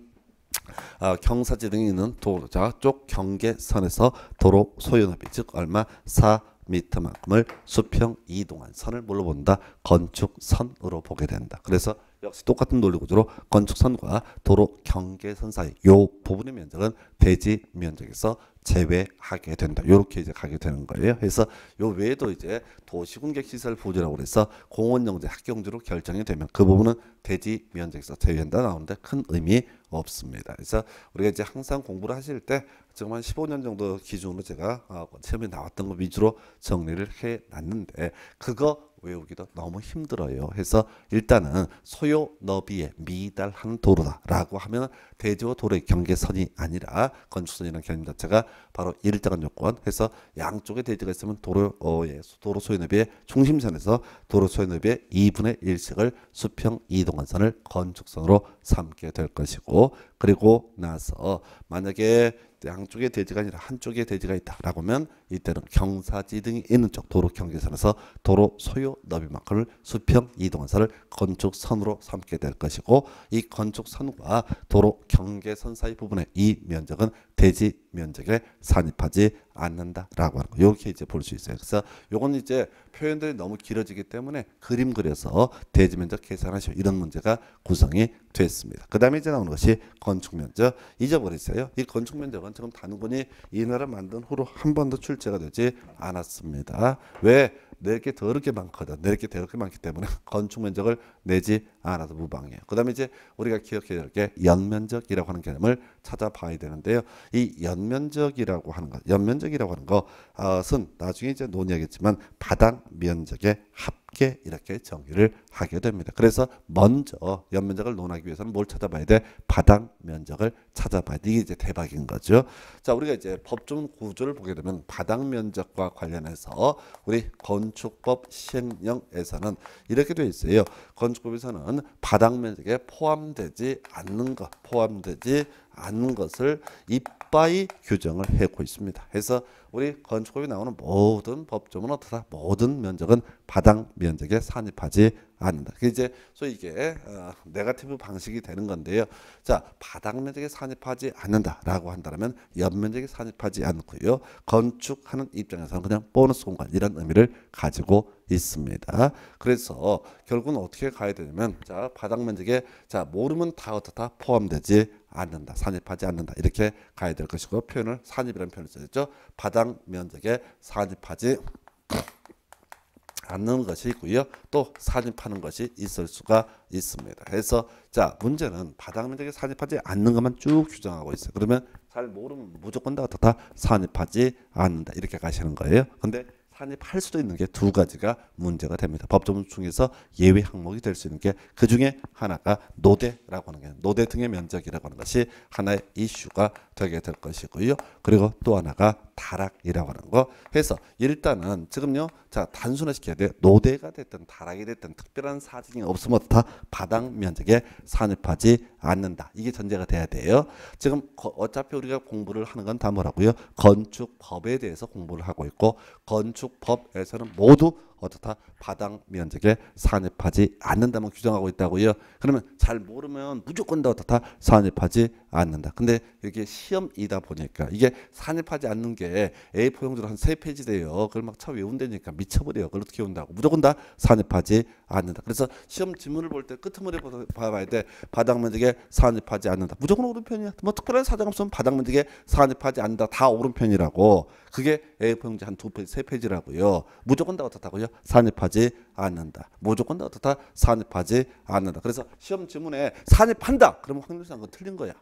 아, 경사지 등이 있는 도로자 쪽 경계선에서 도로 소유너비 즉 얼마 4 미터만큼을 수평 이동한 선을 뭘로 본다? 건축선으로 보게 된다. 그래서 역시 똑같은 논리 구조로 건축선과 도로 경계선 사이 요 부분의 면적은 대지 면적에서 제외하게 된다. 요렇게 이제 가게 되는 거예요. 그래서 요 외에도 이제 도시공객 시설 부지라고 그래서 공원 용지, 학교 용지로 결정이 되면 그 부분은 대지 면적에서 제외한다 나오는데 큰 의미 없습니다. 그래서 우리가 이제 항상 공부를 하실 때 지금 한 15년 정도 기준으로 제가 어, 시험에 나왔던 거 위주로 정리를 해 놨는데 그거 외우기도 너무 힘들어요. 해서 일단은 소요 너비에 미달한 도로다라고 하면 대지와 도로의 경계선이 아니라 건축선이라는 개념 자체가 바로 일정한 요건 해서 양쪽에 대지가 있으면 도로 어예 도로 소요 너비의 중심선에서 도로 소요 너비의 2분의 1씩을 수평 이동한선을 건축선으로 삼게 될 것이고 그리고 나서 만약에 양쪽에 돼지가 아니라 한쪽에 돼지가 있다라고 하면 이때는 경사지등이 있는 쪽 도로 경계선에서 도로 소요 너비만큼을 수평 이동선을 건축선으로 삼게 될 것이고 이 건축선과 도로 경계선 사이 부분의 이 면적은 대지 면적에 산입하지 않는다라고 하는 거. 이렇게 이제 볼 수 있어요. 그래서 요건 이제 표현들이 너무 길어지기 때문에 그림 그려서 대지 면적 계산하시오. 이런 문제가 구성이 됐습니다. 그 다음에 이제 나오는 것이 건축 면적. 잊어버리세요. 이 건축 면적은 지금 단군이 이 나라 만든 후로 한 번도 출제가 되지 않았습니다. 왜? 내게 더럽게 많거든. 내게 더럽게 많기 때문에 건축 면적을 내지 않아서 무방해요. 그 다음에 이제 우리가 기억해야 될 게 연면적이라고 하는 개념을 찾아봐야 되는데요. 이 연면적이라고 하는 것, 연면적이라고 하는 것은 나중에 이제 논의하겠지만 바닥 면적의 합계 이렇게 정의를 하게 됩니다. 그래서 먼저 연면적을 논하기 위해서는 뭘 찾아봐야 돼? 바닥 면적을 찾아봐야 돼. 이게 이제 대박인 거죠. 자, 우리가 이제 법정 구조를 보게 되면 바닥 면적과 관련해서 우리 건축법 시행령에서는 이렇게 되어 있어요. 건축법에서는 바닥 면적에 포함되지 않는 것, 포함되지 않는 것을 이빠이 규정을 해고 있습니다. 그래서 우리 건축법에 나오는 모든 법조문 어떻다? 모든 면적은 바닥 면적에 산입하지 않는다. 그 이제 소위 이게 어, 네가티브 방식이 되는 건데요. 자, 바닥 면적에 산입하지 않는다라고 한다면 옆 면적에 산입하지 않고요. 건축하는 입장에서는 그냥 보너스 공간 이런 의미를 가지고 있습니다. 그래서 결국은 어떻게 가야 되냐면 자, 바닥 면적에 자, 모르면 다 어떻다 포함되지 않는다. 산입하지 않는다. 이렇게 가야 될 것이고 표현을 산입이라는 표현을 써야죠 바닥 면적에 산입하지 않는 것이 있고요. 또 사진파는 것이 있을 수가 있습니다. 그래서 자 문제는 바닥면적에 산입하지 않는 것만 쭉 규정하고 있어요. 그러면 잘 모르면 무조건 다, 다산입하지 않는다 이렇게 가시는 거예요. 근데 산입할 수도 있는 게 두 가지가 문제가 됩니다. 법조문 중에서 예외 항목이 될 수 있는 게 그 중에 하나가 노대라고 하는 게 노대 등의 면적이라고 하는 것이 하나의 이슈가 되게 될 것이고요. 그리고 또 하나가 다락이라고 하는 거 해서 일단은 지금요 자 단순화시켜야 돼 노대가 됐든 다락이 됐든 특별한 사진이 없으면 다 바닥 면적에 산입하지 않는다 이게 전제가 돼야 돼요 지금 어차피 우리가 공부를 하는 건 다 뭐라고요 건축법에 대해서 공부를 하고 있고 건축법에서는 모두 어떻다 바닥 면적에 산입하지 않는다만 규정하고 있다고요. 그러면 잘 모르면 무조건 다 어떻다 산입하지 않는다. 근데 이게 시험이다 보니까 이게 산입하지 않는 게 A4 용지로 한 세 페이지 돼요. 그걸 막쳐 외운다니까 미쳐버려요. 그걸 어떻게 운다고 무조건 다 산입하지 않는다. 그래서 시험 지문을 볼 때 끝머리 봐봐야 돼. 바닥 면적에 산입하지 않는다. 무조건 오른편이야. 뭐 특별한 사정 없으면 바닥 면적에 산입하지 않는다. 다 오른편이라고. 그게 A4 용지 한두 페이지, 세 페이지라고요. 무조건 다 어떻다고요? 산입하지 않는다. 무조건 어떻다 산입하지 않는다. 그래서 시험 지문에 산입한다. 그러면 확률상 그 틀린 거야.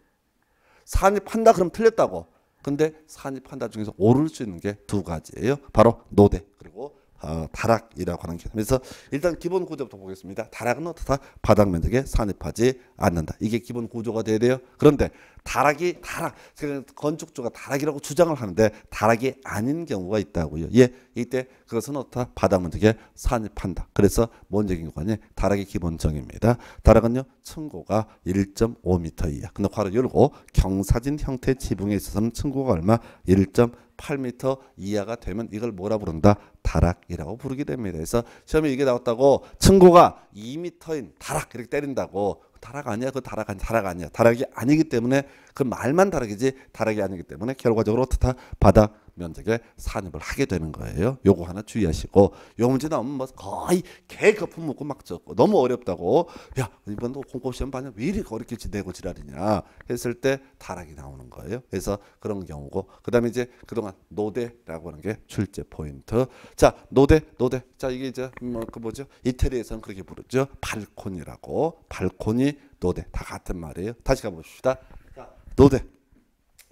산입한다 그럼 틀렸다고. 근데 산입한다 중에서 오를 수 있는 게 두 가지예요. 바로 노대 그리고 어, 다락이라고 하는 게 그래서 일단 기본 구조부터 보겠습니다. 다락은 어떻다? 바닥 면적에 산입하지 않는다. 이게 기본 구조가 돼야 돼요. 그런데 다락이 다락 그러니까 건축주가 다락이라고 주장을 하는데 다락이 아닌 경우가 있다고요. 예, 이때 그것은 어떻다? 바닥 면적에 산입한다. 그래서 뭔적인 관이 다락의 기본 적입니다 다락은요 층고가 1.5m 이하. 근데 괄호 열고 경사진 형태 지붕에 있어서는 층고가 얼마? 1.5m. 8m 이하가 되면 이걸 뭐라 부른다? 다락이라고 부르게 됩니다. 그래서 시험에 이게 나왔다고 층고가 2m인 다락 이렇게 때린다고 다락 아니야. 그 다락 아니야. 다락 아니야. 다락이 아니기 때문에 그 말만 다락이지 다락이 아니기 때문에 결과적으로 어떻다 받아 면적에 산입을 하게 되는 거예요. 요거 하나 주의하시고 요 문제 나오면 뭐 거의 개거품 먹고 막 적고 너무 어렵다고 야 이번도 공고시험 반영 왜 이리 어렵게 지내고 지랄이냐 했을 때 타락이 나오는 거예요. 그래서 그런 경우고 그 다음에 이제 그동안 노대라고 하는 게 출제 포인트 자 노대 노대 자 이게 이제 뭐그 뭐죠 이태리에서는 그렇게 부르죠 발콘이라고 발콘이 노대 다 같은 말이에요. 다시 가봅시다. 자, 노대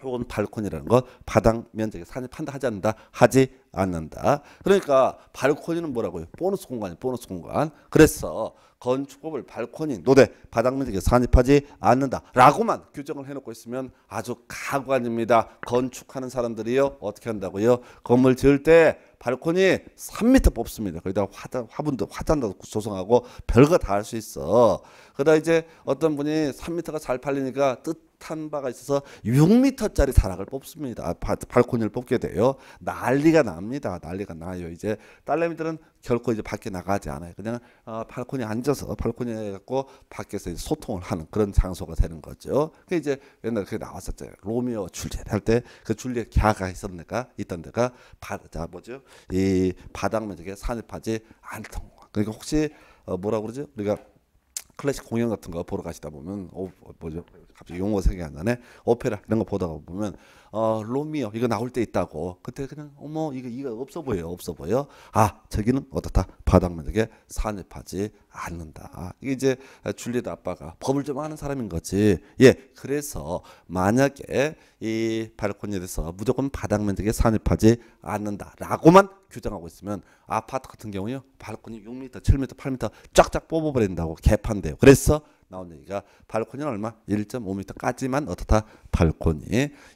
혹은 발코니라는 거 바닥 면적에 산에 판다 하지 않는다 하지 않는다. 그러니까 발코니는 뭐라고요? 보너스 공간이 보너스 공간. 그래서 건축법을 발코니, 노대, 바닥면적에 산입하지 않는다라고만 규정을 해놓고 있으면 아주 가관입니다. 건축하는 사람들이요 어떻게 한다고요? 건물 지을 때 발코니 3미터 뽑습니다. 거기다 화단, 화분도 화단도 조성하고 별거 다 할 수 있어. 그러다 이제 어떤 분이 3미터가잘 팔리니까 뜻한 바가 있어서 6미터짜리 다락을 뽑습니다. 바, 발코니를 뽑게 돼요. 난리가 납니다. 납니다. 난리가 나요. 이제 딸내미들은 결코 이제 밖에 나가지 않아요. 그냥 어, 발코니 앉아서 발코니에 갖고 밖에서 소통을 하는 그런 장소가 되는 거죠. 그 이제 옛날에 그게 나왔었죠 로미오 줄리엣 할때 그 줄리엣 갸가 있었는가 있던 데가 바자 뭐죠? 이 바닥 면적에 산입하지 않던 거. 그러니까 혹시 어, 뭐라 그러죠? 우리가 클래식 공연 같은 거 보러 가시다 보면 어, 어 뭐죠? 갑자기 용어 생각이 안 나네. 오페라 이런 거 보다가 보면 어 로미오 이거 나올 때 있다고. 그때 그냥 어머 이거 이거 없어 보여 요 없어 보여. 아 저기는 어떻다 바닥면적에 산입하지 않는다. 이게 이제 줄리엣 아빠가 법을 좀 아는 사람인 거지. 예 그래서 만약에 이 발코니에 대해서 무조건 바닥면적에 산입하지 않는다라고만 규정하고 있으면 아파트 같은 경우요 발코니 6m, 7m, 8m 쫙쫙 뽑아버린다고 개판돼요. 그래서 나온 얘기가 발코니는 얼마? 1.5m까지만 어떻다? 발코니.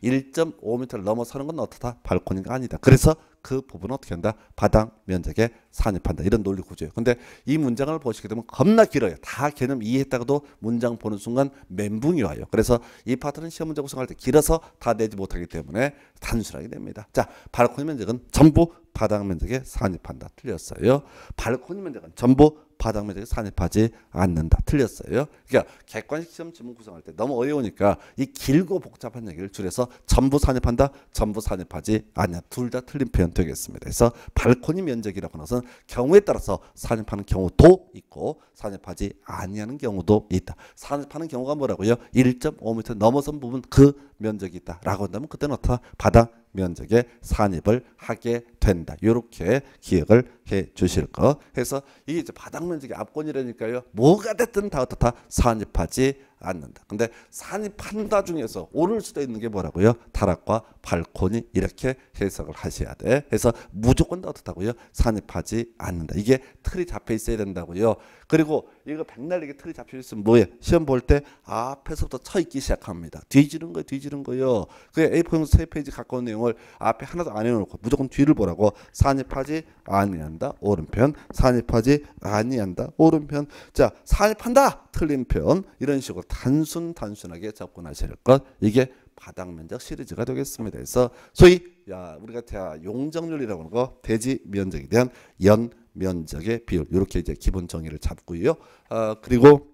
1.5m를 넘어서는 건 어떻다? 발코니가 아니다. 그래서 그 부분은 어떻게 한다? 바닥 면적에 산입한다. 이런 논리 구조예요. 근데 이 문장을 보시게 되면 겁나 길어요. 다 개념 이해했다가도 문장 보는 순간 멘붕이 와요. 그래서 이 파트는 시험 문제 구성할 때 길어서 다 내지 못하기 때문에 단순하게 됩니다. 자, 발코니 면적은 전부 바닥 면적에 산입한다. 틀렸어요. 발코니 면적은 전부 바닥면에 산입하지 않는다. 틀렸어요. 그러니까 객관식 시험 지문 구성할 때 너무 어려우니까 이 길고 복잡한 얘기를 줄여서 전부 산입한다, 전부 산입하지 않냐. 둘다 틀린 표현 되겠습니다. 그래서 발코니 면적이라고 하는 것은 경우에 따라서 산입하는 경우도 있고 산입하지 아니하는 경우도 있다. 산입하는 경우가 뭐라고요? 1.5m 넘어선 부분 그 면적이 있다라고 한다면 그때는 어떻다? 바닥 면적에 산입을 하게 된다. 이렇게 기억을 해 주실 거. 해서 이게 이제 바닥 면적이 압권이라니까요. 뭐가 됐든 다 어떻다 산입하지 않는다. 근데 산입한다 중에서 오를 수도 있는 게 뭐라고요? 타락과 발콘이 이렇게 해석을 하셔야 돼. 해서 무조건 다 어떻다고요? 산입하지 않는다. 이게 틀이 잡혀 있어야 된다고요. 그리고 이거 백날에게 틀이 잡혀 있으면 뭐예요? 시험 볼 때 앞에서부터 쳐 있기 시작합니다. 뒤지는 거예요. 뒤지는 거예요. 그 A4용 세 페이지 가까운 내용을 앞에 하나도 안 해놓고 무조건 뒤를 보라고 산입하지 아니한다. 오른편 산입하지 아니한다. 오른편 자 산입한다. 틀린 편 이런 식으로 단순 단순하게 접근하실 것 이게 바닥 면적 시리즈가 되겠습니다. 그래서 소위 야 우리가 대 용적률이라고 하는 거 대지 면적에 대한 연 면적의 비율 이렇게 이제 기본 정의를 잡고요. 어, 그리고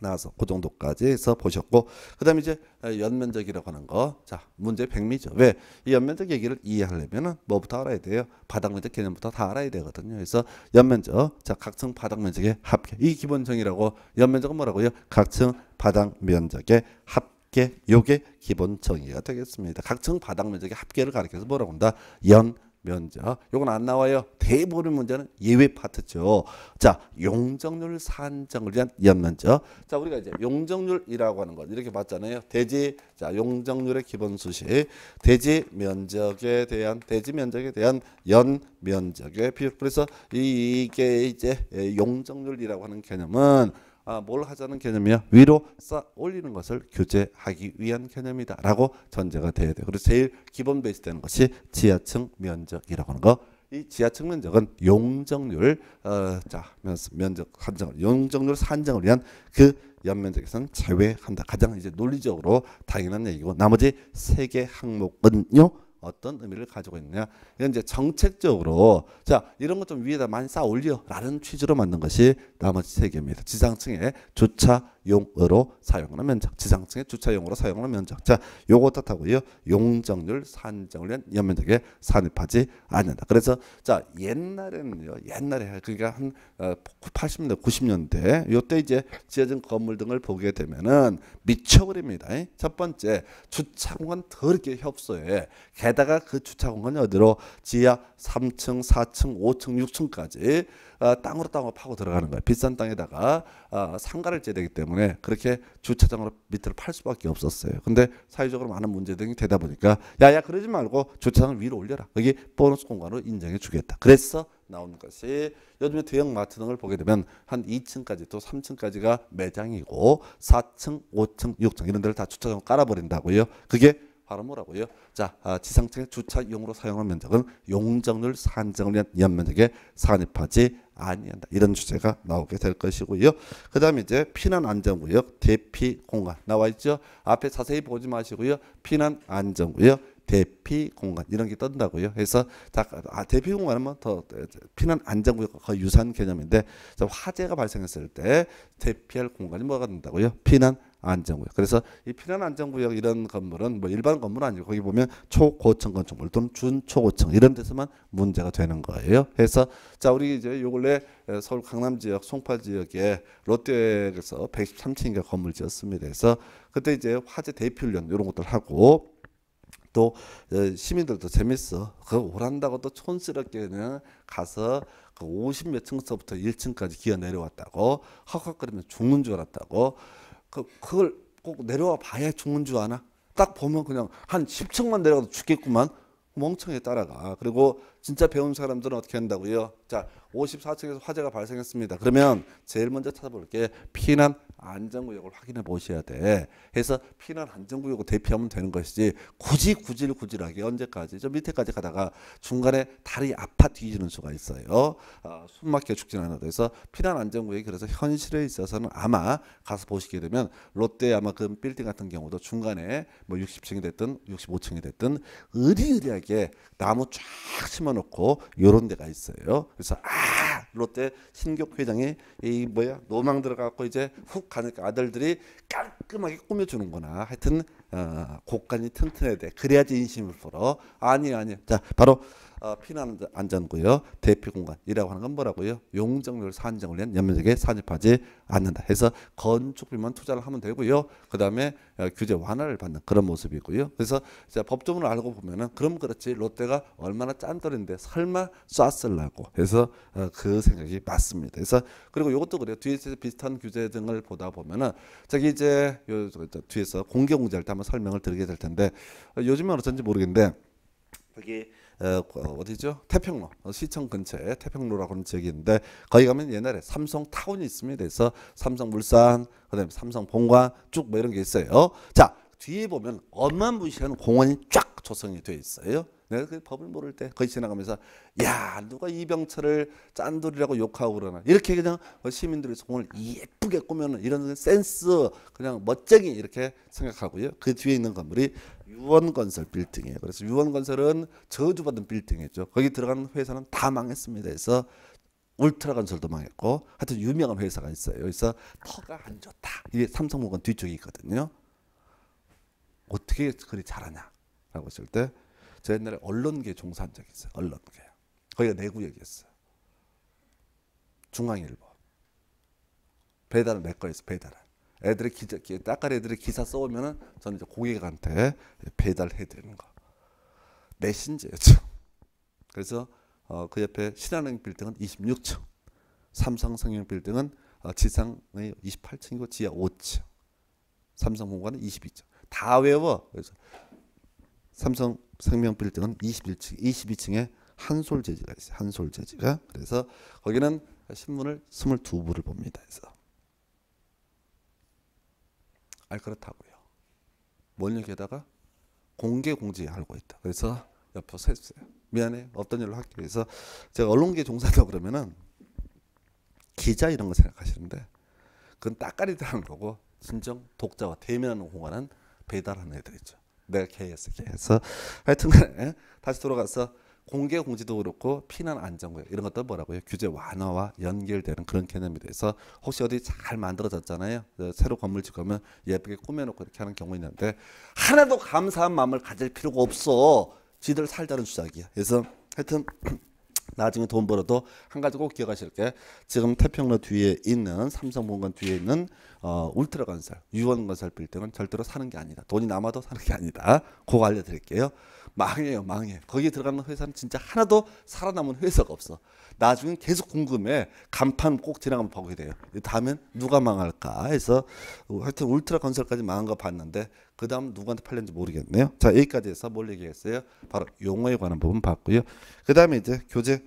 나와서 그 정도까지 해서 보셨고 그 다음에 이제 어, 연면적이라고 하는 거 자 문제 백미죠 왜 이 연면적 얘기를 이해하려면은 뭐부터 알아야 돼요 바닥면적 개념부터 다 알아야 되거든요 그래서 연면적 자 각층 바닥면적의 합계 이 기본 정의라고 연면적은 뭐라고요 각층 바닥면적의 합 합계 요게 기본 정의가 되겠습니다. 각층 바닥 면적의 합계를 가리켜서 뭐라고 한다? 연 면적. 요건 안 나와요. 대부분 문제는 예외 파트죠. 자, 용적률 산정을 위한 연면적. 자, 우리가 이제 용적률이라고 하는 걸 이렇게 봤잖아요. 대지, 자, 용적률의 기본 수식, 대지 면적에 대한 대지 면적에 대한 연 면적의 비율. 그래서 이게 이제 용적률이라고 하는 개념은 아, 뭘 하자는 개념이야? 위로 쌓 올리는 것을 교제하기 위한 개념이다라고 전제가 돼야 돼요. 그리고 제일 기본 베이스 되는 것이 지하층 면적이라고 하는 거. 이 지하층 면적은 용적률 어, 자 면, 면적 산정을 용적률 산정을 위한 그 연면적에서는 제외한다. 가장 이제 논리적으로 당연한 얘기고 나머지 세 개 항목은요. 어떤 의미를 가지고 있느냐 이건 이제 정책적으로 자 이런 것 좀 위에다 많이 쌓아 올려라는 취지로 만든 것이 나머지 세 개입니다 지상층에 조차 용으로 사용하는 면적, 지상층의 주차용으로 사용하는 면적. 자, 요거 뜻하고요. 용적률 산정을 위한 연면적에 산입하지 않는다. 그래서 자 옛날에는요, 옛날에 그러니까 한 80년대, 어, 90년대 요때 이제 지어진 건물 등을 보게 되면은 미쳐버립니다. 첫 번째 주차 공간 더럽게 협소해. 게다가 그 주차 공간이 어디로 지하 3층, 4층, 5층, 6층까지 어, 땅으로 땅으로 파고 들어가는 거예요 비싼 땅에다가 어, 상가를 지야 되기 때문에 그렇게 주차장으로 밑을 팔 수밖에 없었어요. 근데 사회적으로 많은 문제등이 되다 보니까 야야 그러지 말고 주차장 위로 올려라. 거기 보너스 공간으로 인정해 주겠다. 그래서 나온 것이 요즘에 대형 마트 등을 보게 되면 한 2층까지 또 3층까지가 매장이고 4층, 5층, 6층 이런 데를 다 주차장 깔아버린다고요. 그게 바로 뭐라고요? 자, 아, 지상층의 주차용으로 사용한 면적은 용적률 산정을 위한 연면적에 산입하지 아니한다. 이런 주제가 나오게 될 것이고요. 그 다음에 이제 피난 안전구역 대피 공간 나와 있죠. 앞에 자세히 보지 마시고요. 피난 안전구역 대피 공간 이런 게 뜬다고요. 그래서 아, 대피 공간은 뭐 더 피난 안전구역과 거의 유사한 개념인데 화재가 발생했을 때 대피할 공간이 뭐가 된다고요? 피난 안정구역 그래서 이 피난 안전구역 이런 건물은 뭐 일반 건물 아니고 거기 보면 초고층 건축물 또는 준초고층 이런 데서만 문제가 되는 거예요. 그래서 자 우리 이제 요 근래 서울 강남 지역 송파 지역에 롯데에서 1 1 3층인 건물 지었습니다. 그래서 그때 이제 화재 대피훈련 이런 것들 하고 또 어, 시민들도 재밌어. 그거 오란다고 또 촌스럽게 는 가서 그 50몇 층서부터 1층까지 기어 내려왔다고 헉헉거리면 죽는 줄 알았다고 그, 그걸 꼭 내려와 봐야 죽는 줄 아나? 딱 보면 그냥 한 10층만 내려가도 죽겠구만. 멍청하 따라가. 그리고 진짜 배운 사람들은 어떻게 한다고요? 자, 54층에서 화재가 발생했습니다. 그러면 제일 먼저 찾아볼 게 피난 안전구역을 확인해 보셔야 돼. 해서 피난 안전구역을 대피하면 되는 것이지 굳이 구질구질하게 언제까지 저 밑에까지 가다가 중간에 다리 아파 뒤지는 수가 있어요. 어, 아, 숨막혀 죽지는 않아서 피난 안전구역이 그래서 현실에 있어서는 아마 가서 보시게 되면 롯데 아마 그 빌딩 같은 경우도 중간에 뭐 60층이 됐든 65층이 됐든 의리의리하게 나무 쫙 심어놓고 요런 데가 있어요. 그래서 아 롯데 신격 회장이 이 뭐야 노망 들어갖고 이제 훅 가니까 그 아들들이 깔끔하게 꾸며주는구나. 하여튼 어, 곳간이 튼튼해야 돼. 그래야지 인심을 풀어. 아니 아니. 자 바로 어, 피난 안전구요 대피 공간이라고 하는 건 뭐라고요? 용적률 산정을 위한 연면적에 산입하지 않는다. 해서 건축비만 투자를 하면 되고요. 그다음에 어, 규제 완화를 받는 그런 모습이고요. 그래서 법조문을 알고 보면은 그럼 그렇지 롯데가 얼마나 짠돌인데 설마 쐈을라고 해서 어, 그 생각이 맞습니다. 그래서 그리고 이것도 그래요. 뒤에서 비슷한 규제 등을 보다 보면은 저기 이제 요, 뒤에서 공개 공제할 때 한번 설명을 드리게 될 텐데 어, 요즘은 어쩐지 모르겠는데 여기 어, 어, 어디죠? 태평로 어, 시청 근처에 태평로라고 하는 지역인데 거기 가면 옛날에 삼성 타운이 있습니다. 그래서 삼성 물산 그다음에 삼성 본관 쭉뭐 이런 게 있어요. 자 뒤에 보면 어마무시한 공원이 쫙 조성이 돼 있어요. 내가 그 법을 모를 때 거기 지나가면서 야 누가 이병철을 짠돌이라고 욕하고 그러나 이렇게 그냥 뭐 시민들이 공을 예쁘게 꾸며 놓은 이런 센스 그냥 멋쟁이 이렇게 생각하고요. 그 뒤에 있는 건물이 유원건설 빌딩이에요. 그래서 유원건설은 저주받은 빌딩이죠. 거기 들어간 회사는 다 망했습니다. 그래서 울트라 건설도 망했고 하여튼 유명한 회사가 있어요. 여기서 터가 안 좋다. 이게 삼성물건 뒤쪽에 있거든요. 어떻게 그리 잘하냐라고 했을 때저 옛날에 언론계 종사한 적이 있어요. 언론계. 거기가 내 구역이었어요. 중앙일보. 배달은 내 거였어. 배달은. 애들이 기자, 딱깔 애들이 기사 써오면 저는 이제 고객한테 배달해드리는 거. 메신저였죠. 그래서 어, 그 옆에 신한은행 빌딩은 26층, 삼성성형 빌딩은 어, 지상의 28층이고 지하 5층, 삼성공관은 22층. 다 외워. 그래서 삼성 생명 빌딩은 21층, 22층에 한솔 재지가 있어요. 한솔 재지가. 그래서 거기는 신문을 22부를 봅니다. 그래서 알그렇다고요. 뭔 얘기에다가 공개 공지 알고 있다. 그래서 옆으서 있어요. 미안해. 어떤 일로 할게. 그래서 제가 언론계 종사다 그러면은 기자 이런 거 생각하시는데 그건 따까리도 는 거고 진정 독자와 대면하는 공간은 배달하는 애들 있죠. 네, KS, k 서 하여튼간에 예, 다시 돌아가서 공개 공지도 그렇고 피난 안전구역 이런 것도 뭐라고요? 규제 완화와 연결되는 그런 개념이 돼서 혹시 어디 잘 만들어졌잖아요. 어, 새로 건물 짓거면 예쁘게 꾸며놓고 이렇게 하는 경우 있는데 하나도 감사한 마음을 가질 필요가 없어. 지들 살자는 주작이야. 그래서 하여튼 나중에 돈 벌어도 한 가지 꼭 기억하실 게 지금 태평로 뒤에 있는 삼성본관 뒤에 있는 어, 울트라건설 유원건설 빌딩은 절대로 사는 게 아니다. 돈이 남아도 사는 게 아니다. 그거 알려드릴게요. 망해요, 망해. 거기에 들어가는 회사는 진짜 하나도 살아남은 회사가 없어. 나중에 계속 궁금해. 간판 꼭 지나가면 보게 돼요. 다음엔 누가 망할까 해서 하여튼 울트라 건설까지 망한 거 봤는데 그 다음 누구한테 팔렸는지 모르겠네요. 자 여기까지 해서 뭘 얘기했어요? 바로 용어에 관한 부분 봤고요. 그 다음에 이제 교재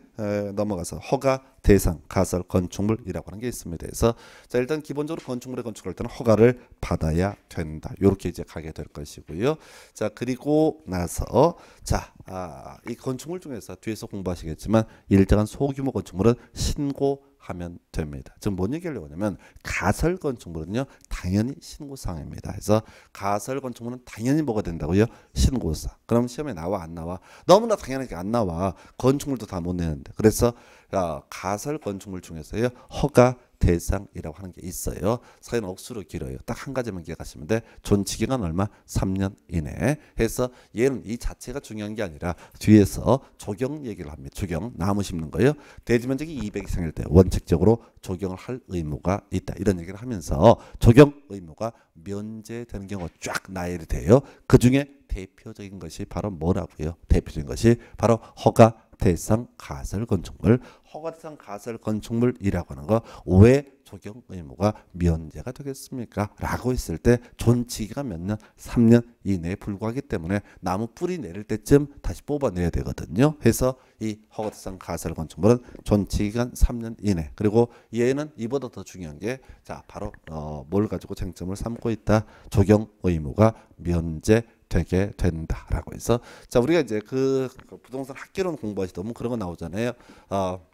넘어가서 허가 대상 가설 건축물이라고 하는 게 있습니다. 그래서 자 일단 기본적으로 건축물에 건축할 때는 허가를 받아야 된다. 이렇게 이제 가게 될 것이고요. 자 그리고 나서 자이 아, 건축물 중에서 뒤에서 공부하시겠지만 일정한 소규 소규모 건축물은 신고하면 됩니다. 지금 뭔 얘기를 하냐면 가설 건축물은요 당연히 신고사항입니다. 그래서 가설 건축물은 당연히 뭐가 된다고요? 신고사. 그럼 시험에 나와 안 나와? 너무나 당연하게 안 나와. 건축물도 다 못 내는데. 그래서 어, 가설 건축물 중에서요 허가 대상이라고 하는 게 있어요. 사회 억수로 길어요. 딱 한 가지만 기억하시면 돼. 존치 기간 얼마? 3년 이내. 해서 얘는 이 자체가 중요한 게 아니라 뒤에서 조경 얘기를 합니다. 조경 나무 심는 거예요. 대지 면적이 200 이상일 때 원칙적으로 조경을 할 의무가 있다. 이런 얘기를 하면서 조경 의무가 면제되는 경우가 쫙 나열이 돼요. 그 중에 대표적인 것이 바로 뭐라고요? 대표적인 것이 바로 허가 대상 가설 건축물, 허가 대상 가설 건축물이라고 하는 거왜 적용 의무가 면제가 되겠습니까? 라고 했을 때 존치기가 몇 년? 3년 이내에 불과하기 때문에 나무 뿌리 내릴 때쯤 다시 뽑아내야 되거든요. 그래서이 허가 대상 가설 건축물은 존치기간 3년 이내. 그리고 얘는 이보다 더 중요한 게 자, 바로 어, 뭘 가지고 쟁점을 삼고 있다. 적용 의무가 면제 되게 된다라고 해서 자 우리가 이제 그 부동산 학개론 공부하시다 보면 그런 거 나오잖아요. 어,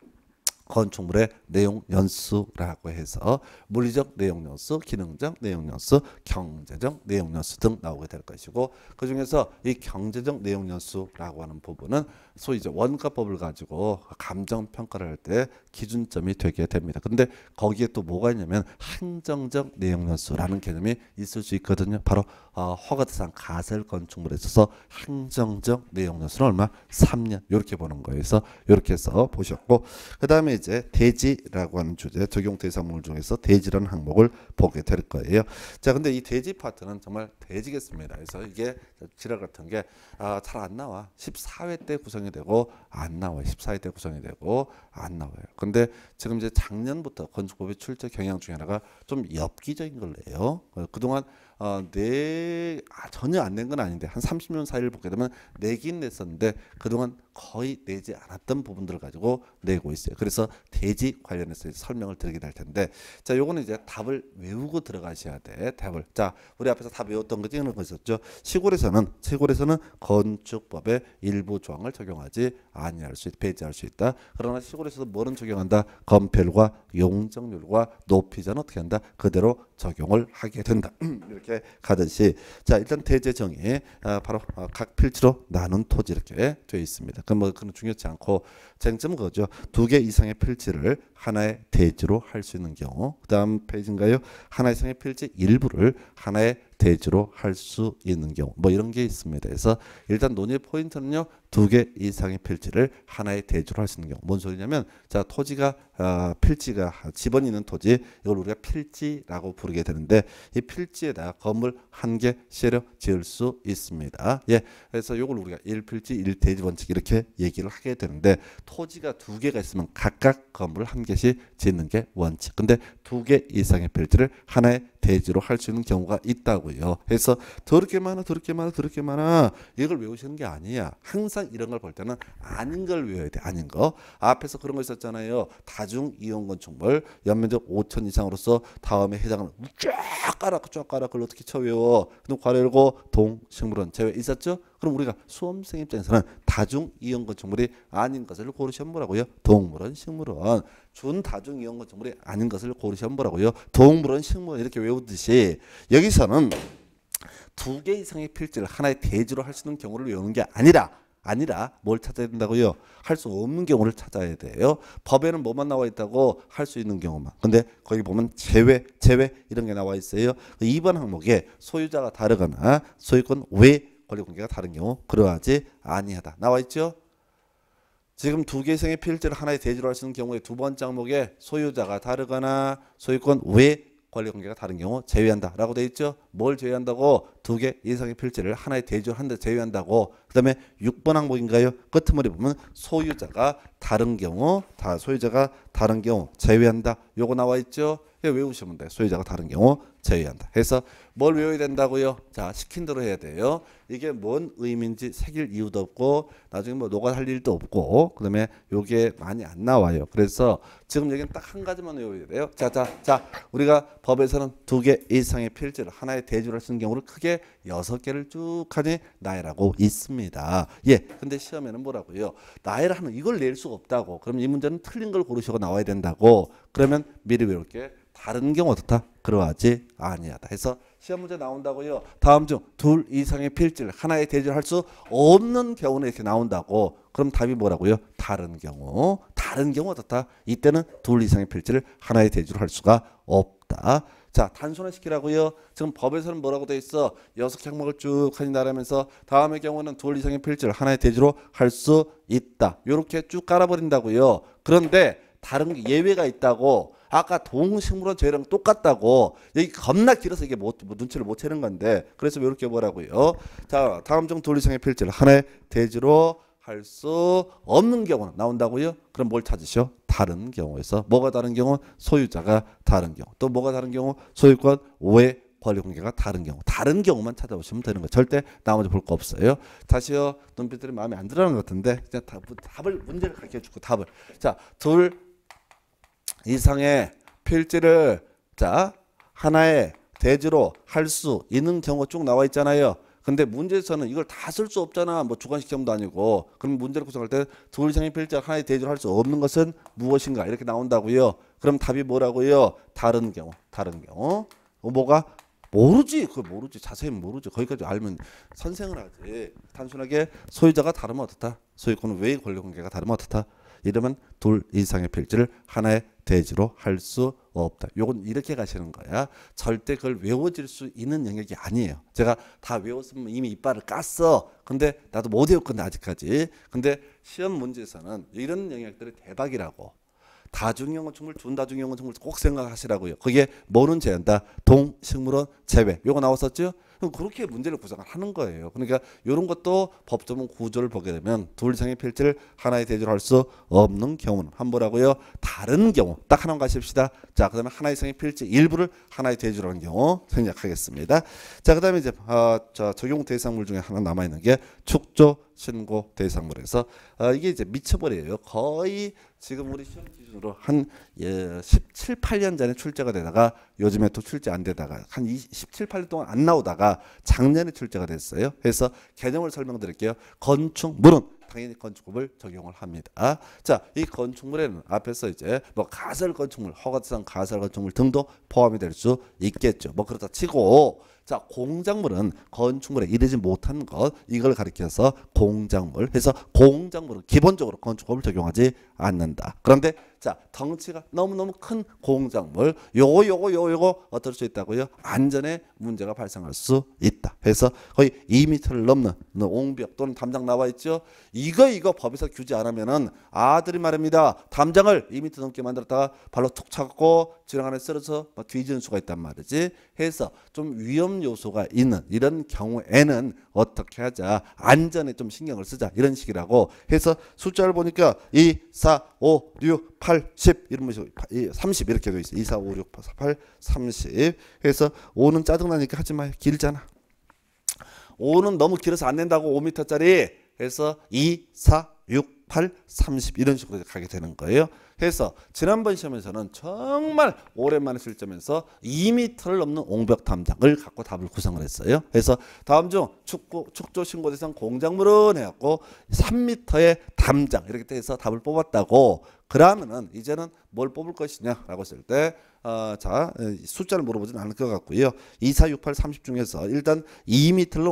건축물의 내용 연수라고 해서 물리적 내용 연수, 기능적 내용 연수, 경제적 내용 연수 등 나오게 될 것이고 그 중에서 이 경제적 내용 연수라고 하는 부분은 소위 이제 원가법을 가지고 감정 평가를 할 때 기준점이 되게 됩니다. 근데 거기에 또 뭐가 있냐면 한정적 내용 연수라는 개념이 있을 수 있거든요. 바로 어, 허가대상 가설 건축물에 있어서 한정적 내용 연수는 얼마? 3년 이렇게 보는 거에서 이렇게 해서 보셨고 그 다음에 이제 대지라고 하는 주제 적용 대상물 중에서 대지라는 항목을 보게 될 거예요. 자 근데 이 대지 파트는 정말 대지겠습니다. 그래서 이게 지랄 같은 게 잘안 아, 나와. 14회 때구성 구성이 되고 안 나와요. 1 4일때 구성이 되고 안 나와요. 근데 지금 이제 작년부터 건축법의 출제 경향 중에 하나가 좀 엽기적인 걸 내요. 어, 그동안 어, 내 네, 아, 전혀 안 낸 건 아닌데 한 30년 사이를 보게 되면 내긴 냈었는데 그동안 거의 내지 않았던 부분들을 가지고 내고 있어요. 그래서 대지 관련해서 설명을 드리게 될 텐데 자 요거는 이제 답을 외우고 들어가셔야 돼 답을 자 우리 앞에서 답 외웠던 거 찍는 거 있었죠 시골에서는 시골에서는 건축법의 일부 조항을 적용하지 아니할 수 있다 배제할 수 있다 그러나 시골에서도 뭐는 적용한다 건폐율과 용적률과 높이자는 어떻게 한다 그대로 적용을 하게 된다 이렇게 가듯이 자 일단 대제 정의 아, 바로 어, 각 필지로 나눈 토지 이렇게 되어 있습니다. 그뭐 그런 중요치 않고 쟁점은 그거죠. 두 개 이상의 필지를 하나의 대지로 할 수 있는 경우. 그 다음 페이지인가요? 하나 이상의 필지 일부를 하나의 대지로 할 수 있는 경우. 뭐 이런 게 있습니다. 그래서 일단 논의 포인트는요. 두 개 이상의 필지를 하나의 대지로 할 수 있는 경우. 뭔 소리냐면 자 토지가 어, 필지가 집원 있는 토지 이걸 우리가 필지라고 부르게 되는데 이필지에다 건물 한개 실어 지을 수 있습니다. 예. 그래서 이걸 우리가 1필지 1대지 원칙 이렇게 얘기를 하게 되는데 토지가 두 개가 있으면 각각 건물 한 개씩 짓는 게 원칙. 근데 두 개 이상의 빌드를 하나의 대지로 할 수 있는 경우가 있다고요. 그래서 더럽게 많아, 더럽게 많아, 더럽게 많아. 이걸 외우시는 게 아니야. 항상 이런 걸 볼 때는 아닌 걸 외워야 돼. 아닌 거. 앞에서 그런 거 있었잖아요. 다중 이용 건축물 연면적 5천 이상으로서 다음에 해당하는 쫙 깔아, 쫙 깔아. 그걸 어떻게 쳐 외워? 그럼 괄호 열고 동식물원 제외 있었죠? 그럼 우리가 수험생 입장에서는 다중 이용 건축물이 아닌 것을 고르시면 라고요 동물원, 식물원. 준다중 이용과 정물이 아닌 것을 고르시면 보라고요. 동물은 식물은 이렇게 외우듯이 여기서는 두 개 이상의 필지를 하나의 대지로 할 수 있는 경우를 외우는 게 아니라 아니라 뭘 찾아야 된다고요? 할 수 없는 경우를 찾아야 돼요. 법에는 뭐만 나와 있다고 할 수 있는 경우만. 근데 거기 보면 제외, 제외 이런 게 나와 있어요. 2번 항목에 소유자가 다르거나 소유권 외 권리 관계가 다른 경우 그러하지 아니하다 나와 있죠. 지금 두 개의 성의필지를 하나의 대지로 할 수 있는 경우에 두 번째 항목에 소유자가 다르거나 소유권 외관리 관계가 다른 경우 제외한다라고 돼 있죠. 뭘 제외한다고 두 개 이상의 필지를 하나의 대조 한데 제외한다고. 그다음에 6번 항목인가요? 끝머리 보면 소유자가 다른 경우 다 소유자가 다른 경우 제외한다. 요거 나와 있죠. 외우시면 돼. 소유자가 다른 경우 제외한다. 해서 뭘 외워야 된다고요? 자, 시킨 대로 해야 돼요. 이게 뭔 의미인지 새길 이유도 없고 나중에 뭐 녹아 할 일도 없고 그다음에 요게 많이 안 나와요. 그래서 지금 여기는 딱 한 가지만 외워야 돼요. 자, 자, 자. 우리가 법에서는 두 개 이상의 필지를 하나의 대주를 쓰는 경우를 크게 여섯 개를 쭉 하니 나이라고 있습니다. 예. 근데 시험에는 뭐라고요? 나열하는 이걸 낼 수가 없다고. 그럼 이 문제는 틀린 걸 고르시고 나와야 된다고. 그러면 미리 외울 게 다른 경우 어떻다? 그러하지 아니하다 해서 시험 문제 나온다고요. 다음 중 둘 이상의 필지를 하나의 대조할 수 없는 경우는 이렇게 나온다고. 그럼 답이 뭐라고요? 다른 경우. 다른 경우 어떻다? 이때는 둘 이상의 필지를 하나의 대조를 할 수가 없다. 자 단순화시키라고요. 지금 법에서는 뭐라고 돼 있어? 여섯 항목을 쭉 한다라면서 다음의 경우는 둘 이상의 필지를 하나의 대지로 할 수 있다. 이렇게 쭉 깔아버린다고요. 그런데 다른 예외가 있다고 아까 동식물은 저희랑 똑같다고 여기 겁나 길어서 이게 못, 눈치를 못 채는 건데 그래서 이렇게 보라고요. 자 다음 중 논리상의 필지를 하나의 대지로 할 수 없는 경우는 나온다고요. 그럼 뭘 찾으셔? 다른 경우에서 뭐가 다른 경우? 소유자가 다른 경우. 또 뭐가 다른 경우? 소유권 오해 권리 관계가 다른 경우 다른 경우만 찾아보시면 되는 거예요 절대 나머지 볼 거 없어요 다시요 눈빛들이 마음에 안 들어가는 것 같은데 그냥 답, 답을 문제를 가르쳐 주고 답을 자둘 이상의 필지를 자 하나의 대지로 할 수 있는 경우가 쭉 나와 있잖아요. 근데 문제에서는 이걸 다 쓸 수 없잖아. 뭐 주관식점도 아니고. 그럼 문제를 구성할 때 둘 이상의 필자 하나의 대지로할 수 없는 것은 무엇인가 이렇게 나온다고요. 그럼 답이 뭐라고요? 다른 경우, 다른 경우. 어, 뭐가 모르지. 그 모르지. 자세히 모르지. 거기까지 알면 선생을 하지. 단순하게 소유자가 다르면 어떻다. 소유권은 왜 권리관계가 다르면 어떻다. 이러면 둘 이상의 필지를 하나의 대지로 할 수 없다. 요건 이렇게 가시는 거야. 절대 그걸 외워질 수 있는 영역이 아니에요. 제가 다 외웠으면 이미 이빨을 깠어. 근데 나도 못 외웠거든 아직까지. 근데 시험 문제에서는 이런 영역들이 대박이라고. 다중형어 총물 준다중형어 총물 꼭 생각하시라고요. 그게 뭐는 제한다. 동식물은 제외. 요거 나왔었죠? 그렇게 문제를 구성을 하는 거예요. 그러니까 이런 것도 법조문 구조를 보게 되면 둘 이상의 필지를 하나의 대조를 할수 없는 경우는 함부라고요. 다른 경우 딱 하나만 가십시다. 자, 그다음에 하나 이상의 필지 일부를 하나의 대조를 는 경우 생략하겠습니다. 자, 그다음에 이제 어, 자, 적용 대상물 중에 하나 남아 있는 게 축조 신고 대상물에서 어, 이게 이제 미쳐버려요. 거의 지금 우리 시험 기준으로 한 예, 17, 8년 전에 출제가 되다가 요즘에 또 출제 안 되다가 한 20, 17, 8년 동안 안 나오다가 작년에 출제가 됐어요. 그래서 개념을 설명드릴게요. 건축물은 당연히 건축물을 적용을 합니다. 자, 이 건축물에는 앞에서 이제 뭐 가설 건축물, 허가상 가설 건축물 등도 포함이 될 수 있겠죠. 뭐 그렇다 치고 자, 공작물은 건축물에 이르지 못한 것 이걸 가리켜서 공작물. 해서 공작물은 기본적으로 건축법을 적용하지 않는다. 그런데 자, 덩치가 너무너무 큰 공작물. 요거 요거 요거 요거 어떨 수 있다고요? 안전에 문제가 발생할 수 있다. 해서 거의 2미터를 넘는 옹벽 또는 담장 나와 있죠. 이거 이거 법에서 규제 안 하면은 아들이 말입니다. 담장을 2미터 넘게 만들었다가 발로 툭 차고 지렁가는쓰러져 뭐 뒤지는 수가 있단 말이지. 해서 좀 위험 요소가 있는 이런 경우에는 어떻게 하자. 안전에 좀 신경을 쓰자. 이런 식이라고 해서 숫자를 보니까 2, 4, 5, 6, 8, 10 이런 뭐 식으로 30 이렇게 돼 있어. 2, 4, 5, 6, 8, 8 30 해서 5는 짜증나니까 하지 마. 요 길잖아. 5는 너무 길어서 안 된다고 5m짜리 해서 2, 4, 6, 8, 30 이런 식으로 가게 되는 거예요. 해서 지난번 시험에서는 정말 오랜만에 실점해서 2미터를 넘는 옹벽 탐장을 갖고 답을 구성을 했어요. 그래서 다음 중 축구, 축조 신고 대상 공작물은 해갖고 3미터의 담장 이렇게 해서 답을 뽑았다고 그러면은 이제는 뭘 뽑을 것이냐라고 했을 때 어, 자, 숫자를 물어보진 않을 것 같고요. 2468 30 중에서 일단 2미를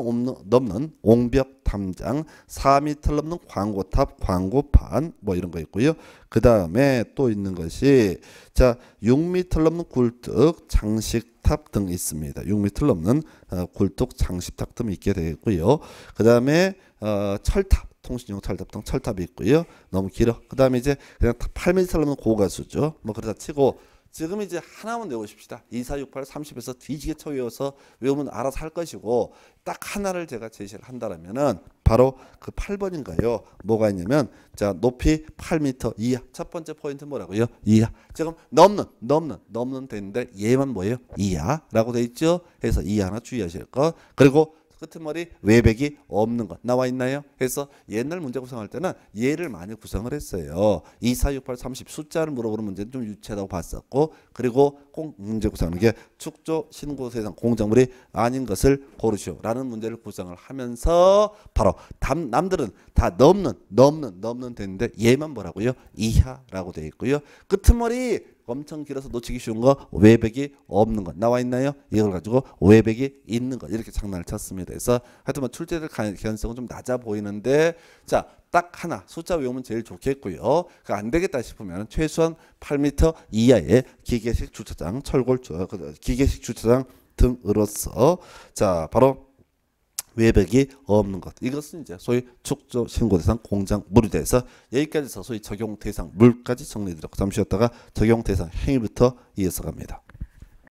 넘는 옹벽 탐장, 4미를 넘는 광고탑, 광고판 뭐 이런 거 있고요. 그 다음에 또 있는 것이 자6미를 넘는 굴뚝, 장식탑 등 있습니다. 6미를 넘는 어, 굴뚝, 장식탑 등 있게 되겠고요. 그 다음에 어, 철탑. 통신용 철탑등 철탑이 있고요. 너무 길어. 그 다음에 이제 그냥 8mm 넘면 고가수죠. 뭐 그러다 치고 지금 이제 하나만 외우십시다. 2468 30에서 뒤지게 쳐 외워서 외우면 알아서 할 것이고 딱 하나를 제가 제시를 한다면은 바로 그 8번인가요? 뭐가 있냐면 자 높이 8m 이하 첫 번째 포인트 뭐라고요? 이하 지금 넘는 넘는 넘는 되는데 얘만 뭐예요? 이하라고 돼 있죠. 해서 이 하나 주의하실 것 그리고 끝트머리 외백이 없는 것 나와 있나요? 그래서 옛날 문제 구성할 때는 예를 많이 구성을 했어요. 2, 4, 6, 8, 30 숫자를 물어보는 문제는 좀 유치하다고 봤었고 그리고 꼭 문제 구성하는 게 축조, 신고, 세상, 공작물이 아닌 것을 고르시오라는 문제를 구성을 하면서 바로 남, 남들은 다 넘는 넘는 넘는 되는데 얘만 뭐라고요? 이하라고 되어 있고요. 끝트머리 엄청 길어서 놓치기 쉬운 거 외백이 없는 것 나와 있나요? 이걸 가지고 외백이 있는 것 이렇게 장난을 쳤습니다. 그래서 하여튼 뭐 출제될 가능성은 좀 낮아 보이는데 자 딱 하나 숫자 외우면 제일 좋겠고요. 그 안 되겠다 싶으면 최소한 8m 이하의 기계식 주차장 철골 그, 기계식 주차장 등으로서 자 바로 외벽이 없는 것. 이것은 이제 소위 축조 신고 대상 공장 물에 대해서 여기까지 해서 소위 적용 대상 물까지 정리해 드렸고 잠시 쉬었다가 적용 대상 행위부터 이어서 갑니다.